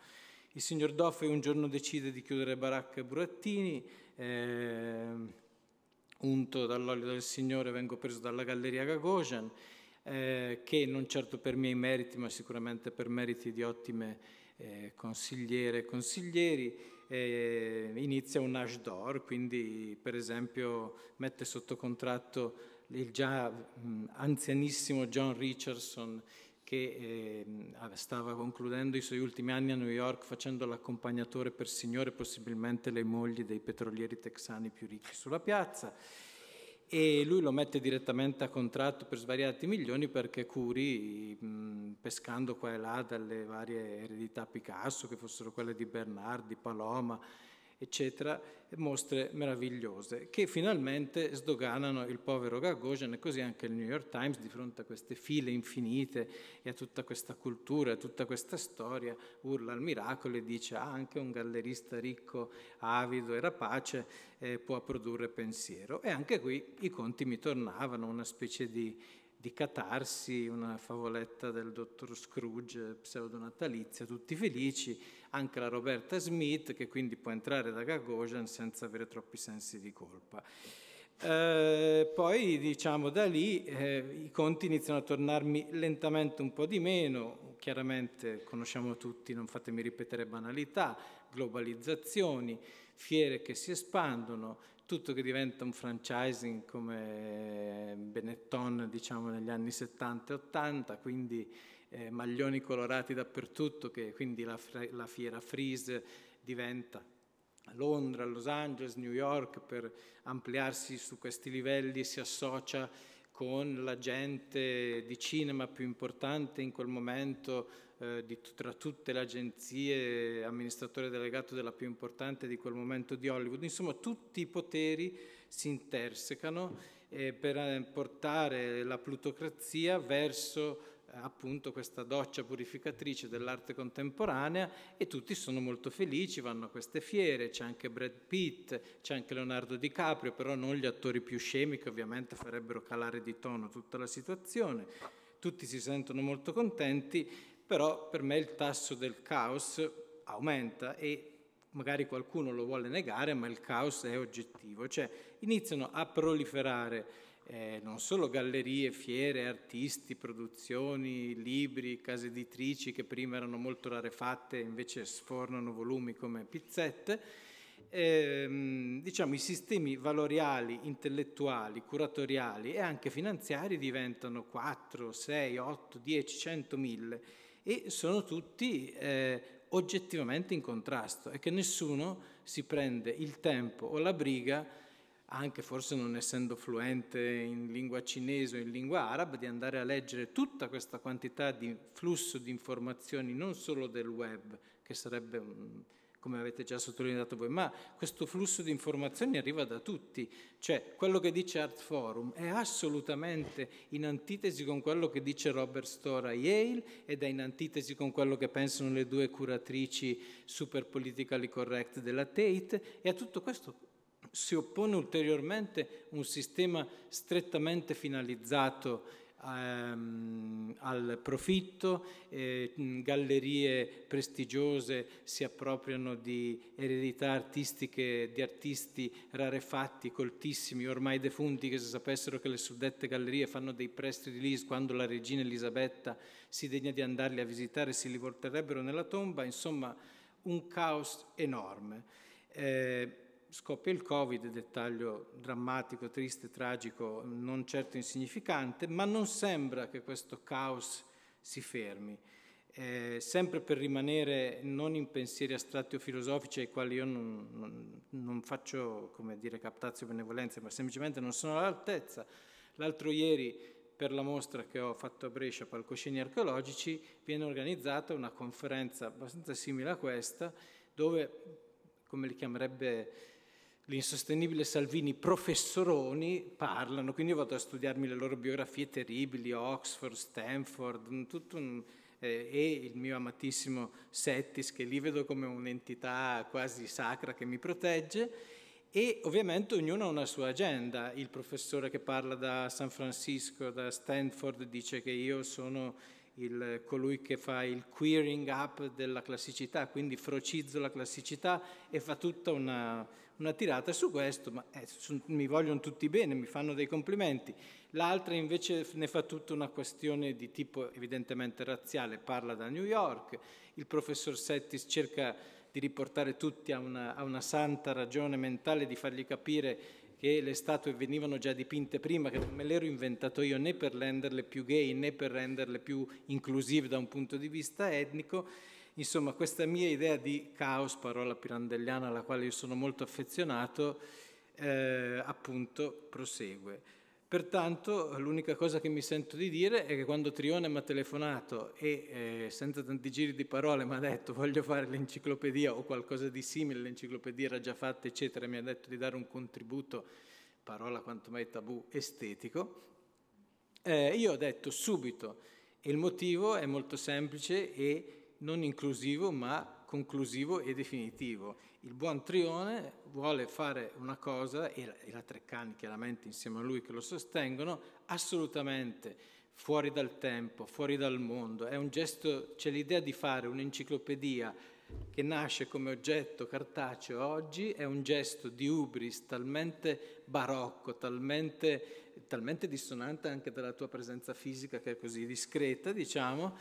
Il signor Doffe un giorno decide di chiudere baracca e burattini, eh, unto dall'olio del Signore vengo preso dalla galleria Gagosian, eh, che non certo per miei meriti, ma sicuramente per meriti di ottime eh, consigliere e consiglieri, eh, inizia un d'or, quindi per esempio mette sotto contratto il già anzianissimo John Richardson che eh, stava concludendo i suoi ultimi anni a New York facendo l'accompagnatore per signore, possibilmente le mogli dei petrolieri texani più ricchi sulla piazza. E lui lo mette direttamente a contratto per svariati milioni perché Curi, mh, pescando qua e là dalle varie eredità Picasso, che fossero quelle di Bernardi, Paloma, eccetera, mostre meravigliose che finalmente sdoganano il povero Gagosian e così anche il New York Times di fronte a queste file infinite e a tutta questa cultura, a tutta questa storia, urla al miracolo e dice ah, anche un gallerista ricco, avido e rapace eh, può produrre pensiero. E anche qui i conti mi tornavano, una specie di di Catarsi, una favoletta del dottor Scrooge pseudonatalizia, tutti felici, anche la Roberta Smith che quindi può entrare da Gagosian senza avere troppi sensi di colpa. Eh, poi diciamo da lì eh, i conti iniziano a tornarmi lentamente un po' di meno, chiaramente conosciamo tutti, non fatemi ripetere banalità, globalizzazioni, fiere che si espandono, tutto che diventa un franchising come Benetton diciamo negli anni 70 e 80, quindi eh, maglioni colorati dappertutto, che quindi la, la fiera Freeze diventa a Londra, Los Angeles, New York per ampliarsi su questi livelli e si associa con la gente di cinema più importante in quel momento eh, di, tra tutte le agenzie, amministratore delegato della più importante di quel momento di Hollywood. Insomma, tutti i poteri si intersecano eh, per eh, portare la plutocrazia verso eh, appunto questa doccia purificatrice dell'arte contemporanea e tutti sono molto felici, vanno a queste fiere, c'è anche Brad Pitt, c'è anche Leonardo DiCaprio, però non gli attori più scemi che ovviamente farebbero calare di tono tutta la situazione. Tutti si sentono molto contenti, però per me il tasso del caos aumenta e magari qualcuno lo vuole negare, ma il caos è oggettivo, cioè iniziano a proliferare eh, non solo gallerie, fiere, artisti, produzioni, libri, case editrici che prima erano molto rarefatte e invece sfornano volumi come pizzette, eh, diciamo, i sistemi valoriali, intellettuali, curatoriali e anche finanziari diventano 4, 6, 8, 10, 100, 1000 e sono tutti eh, oggettivamente in contrasto e che nessuno si prende il tempo o la briga anche forse non essendo fluente in lingua cinese o in lingua araba, di andare a leggere tutta questa quantità di flusso di informazioni, non solo del web, che sarebbe un, come avete già sottolineato voi, ma questo flusso di informazioni arriva da tutti, cioè quello che dice Art Forum è assolutamente in antitesi con quello che dice Robert Storr a Yale ed è in antitesi con quello che pensano le due curatrici super politically correct della Tate e a tutto questo si oppone ulteriormente un sistema strettamente finalizzato Ehm, al profitto, mm, gallerie prestigiose si appropriano di eredità artistiche di artisti rarefatti, coltissimi, ormai defunti, che se sapessero che le suddette gallerie fanno dei prestiti di release quando la regina Elisabetta si degna di andarli a visitare, si li volterebbero nella tomba, insomma un caos enorme. Eh, scoppia il Covid, dettaglio drammatico, triste, tragico, non certo insignificante, ma non sembra che questo caos si fermi. Eh, sempre per rimanere non in pensieri astratti o filosofici ai quali io non, non, non faccio, come dire, captazio benevolenza, ma semplicemente non sono all'altezza. L'altro ieri, per la mostra che ho fatto a Brescia, Palcosceni Archeologici, viene organizzata una conferenza abbastanza simile a questa, dove, come li chiamerebbe l'insostenibile Salvini, professoroni parlano, quindi io vado a studiarmi le loro biografie terribili, Oxford, Stanford, tutto un, eh, e il mio amatissimo Settis che lì vedo come un'entità quasi sacra che mi protegge e ovviamente ognuno ha una sua agenda, il professore che parla da San Francisco, da Stanford dice che io sono il, colui che fa il queering up della classicità, quindi frocizzo la classicità e fa tutta una, una tirata su questo, ma eh, son, mi vogliono tutti bene, mi fanno dei complimenti. L'altra invece ne fa tutta una questione di tipo evidentemente razziale, parla da New York, il professor Settis cerca di riportare tutti a una, a una santa ragione mentale, di fargli capire che le statue venivano già dipinte prima, che non me l'ero inventato io né per renderle più gay né per renderle più inclusive da un punto di vista etnico. Insomma, questa mia idea di caos, parola pirandelliana alla quale io sono molto affezionato, eh, appunto prosegue. Pertanto l'unica cosa che mi sento di dire è che quando Trione mi ha telefonato e eh, senza tanti giri di parole mi ha detto voglio fare l'enciclopedia o qualcosa di simile, l'enciclopedia era già fatta eccetera, mi ha detto di dare un contributo, parola quanto mai tabù, estetico, eh, io ho detto subito e il motivo è molto semplice e non inclusivo ma conclusivo e definitivo. Il buon Trione vuole fare una cosa, e la, Treccani chiaramente insieme a lui che lo sostengono, assolutamente fuori dal tempo, fuori dal mondo. È un gesto, c'è l'idea di fare un'enciclopedia che nasce come oggetto cartaceo oggi è un gesto di ubris talmente barocco, talmente, talmente dissonante anche dalla tua presenza fisica che è così discreta, diciamo,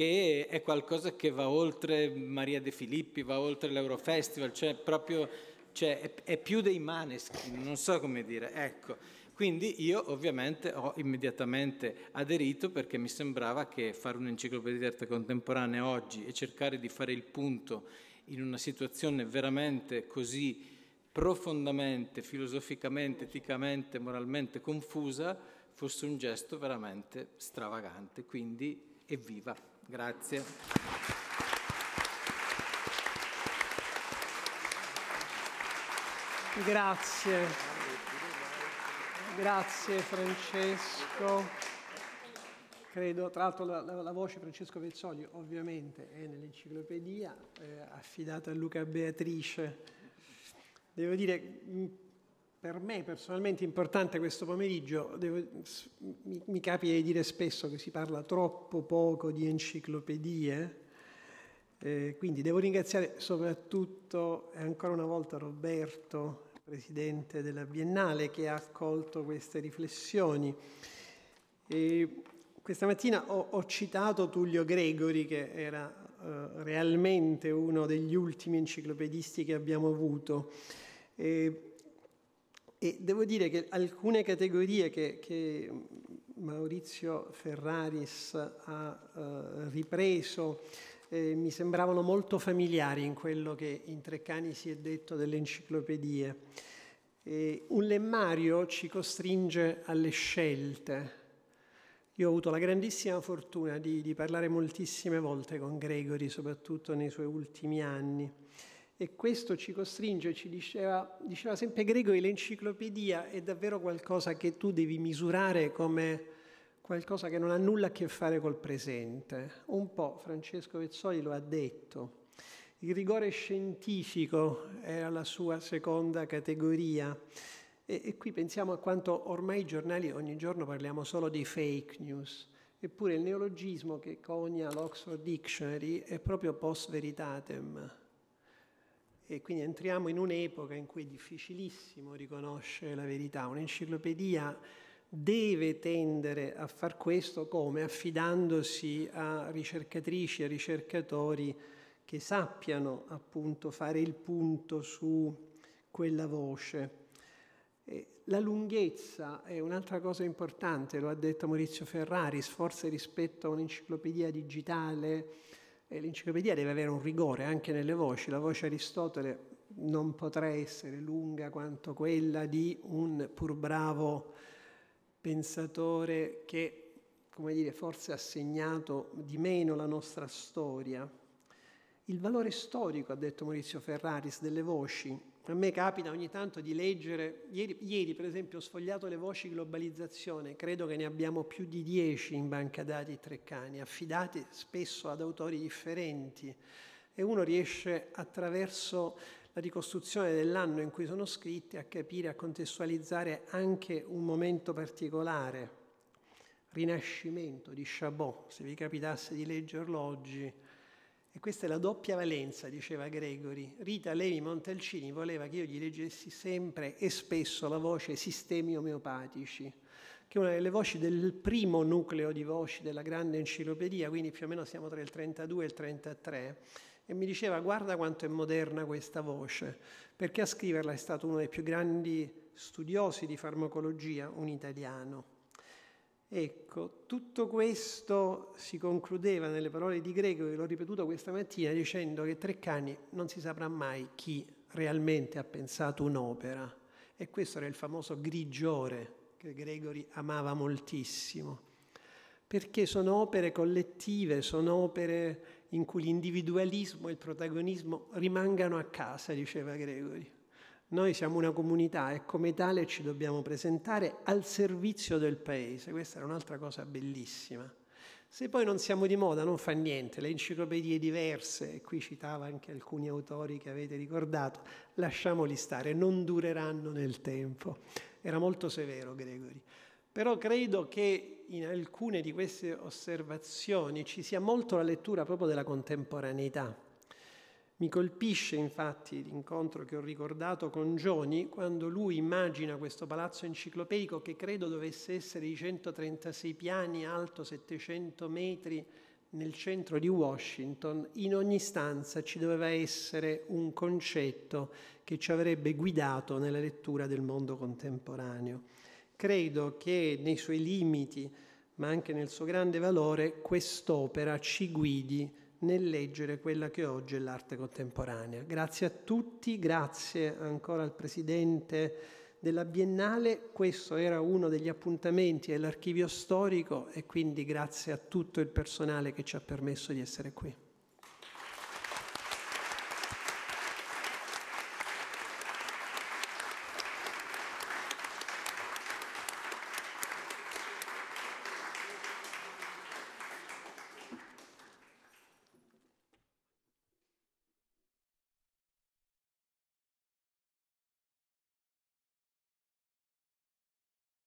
che è qualcosa che va oltre Maria De Filippi, va oltre l'Eurofestival, cioè proprio cioè è, è, più dei maneschi, non so come dire, ecco. Quindi io ovviamente ho immediatamente aderito perché mi sembrava che fare un'enciclopedia di arte contemporanea oggi e cercare di fare il punto in una situazione veramente così profondamente, filosoficamente, eticamente, moralmente confusa fosse un gesto veramente stravagante. Quindi evviva! Grazie. Grazie. Grazie Francesco. Credo, tra l'altro la, la, la voce di Francesco Vezzoli ovviamente è nell'enciclopedia, eh, affidata a Luca Beatrice. Devo dire, per me personalmente importante questo pomeriggio, devo, mi, mi capita di dire spesso che si parla troppo poco di enciclopedie, eh, quindi devo ringraziare soprattutto e ancora una volta Roberto, presidente della Biennale, che ha accolto queste riflessioni. E questa mattina ho, ho, citato Tullio Gregori, che era eh, realmente uno degli ultimi enciclopedisti che abbiamo avuto. E, e devo dire che alcune categorie che, che Maurizio Ferraris ha eh, ripreso eh, mi sembravano molto familiari in quello che in Treccani si è detto delle enciclopedie. E un lemmario ci costringe alle scelte. Io ho avuto la grandissima fortuna di, di parlare moltissime volte con Gregori, soprattutto nei suoi ultimi anni. E questo ci costringe, ci diceva, diceva sempre Grego, l'enciclopedia è davvero qualcosa che tu devi misurare come qualcosa che non ha nulla a che fare col presente. Un po' Francesco Vezzoli lo ha detto. Il rigore scientifico era la sua seconda categoria. E, e, qui pensiamo a quanto ormai i giornali ogni giorno parliamo solo di fake news. Eppure il neologismo che conia l'Oxford Dictionary è proprio post veritatem, e quindi entriamo in un'epoca in cui è difficilissimo riconoscere la verità. Un'enciclopedia deve tendere a far questo come? Affidandosi a ricercatrici e ricercatori che sappiano appunto fare il punto su quella voce. La lunghezza è un'altra cosa importante, lo ha detto Maurizio Ferrari, sforzo rispetto a un'enciclopedia digitale l'enciclopedia deve avere un rigore anche nelle voci. La voce Aristotele non potrà essere lunga quanto quella di un pur bravo pensatore che, come dire, forse ha segnato di meno la nostra storia. Il valore storico, ha detto Maurizio Ferraris, delle voci a me capita ogni tanto di leggere, ieri, ieri, per esempio ho sfogliato le voci globalizzazione, credo che ne abbiamo più di dieci in banca dati Treccani, affidate spesso ad autori differenti e uno riesce attraverso la ricostruzione dell'anno in cui sono scritte a capire, a contestualizzare anche un momento particolare, Rinascimento di Chabot, se vi capitasse di leggerlo oggi e questa è la doppia valenza, diceva Gregory. Rita Levi Montalcini voleva che io gli leggessi sempre e spesso la voce Sistemi omeopatici, che è una delle voci del primo nucleo di voci della grande enciclopedia, quindi più o meno siamo tra il 32 e il 33. E mi diceva guarda quanto è moderna questa voce, perché a scriverla è stato uno dei più grandi studiosi di farmacologia, un italiano. Ecco, tutto questo si concludeva nelle parole di Greco, che l'ho ripetuto questa mattina, dicendo che Treccani non si saprà mai chi realmente ha pensato un'opera. E questo era il famoso grigiore che Gregory amava moltissimo, perché sono opere collettive, sono opere in cui l'individualismo e il protagonismo rimangano a casa, diceva Gregory. Noi siamo una comunità e come tale ci dobbiamo presentare al servizio del paese. Questa era un'altra cosa bellissima. Se poi non siamo di moda non fa niente, le enciclopedie diverse, e qui citava anche alcuni autori che avete ricordato, lasciamoli stare, non dureranno nel tempo. Era molto severo Gregory. Però credo che in alcune di queste osservazioni ci sia molto la lettura proprio della contemporaneità mi colpisce infatti l'incontro che ho ricordato con Gioni quando lui immagina questo palazzo enciclopeico che credo dovesse essere di 136 piani, alto 700 metri, nel centro di Washington. In ogni stanza ci doveva essere un concetto che ci avrebbe guidato nella lettura del mondo contemporaneo. Credo che nei suoi limiti, ma anche nel suo grande valore, quest'opera ci guidi nel leggere quella che oggi è l'arte contemporanea. Grazie a tutti, grazie ancora al Presidente della Biennale, questo era uno degli appuntamenti all'archivio storico e quindi grazie a tutto il personale che ci ha permesso di essere qui.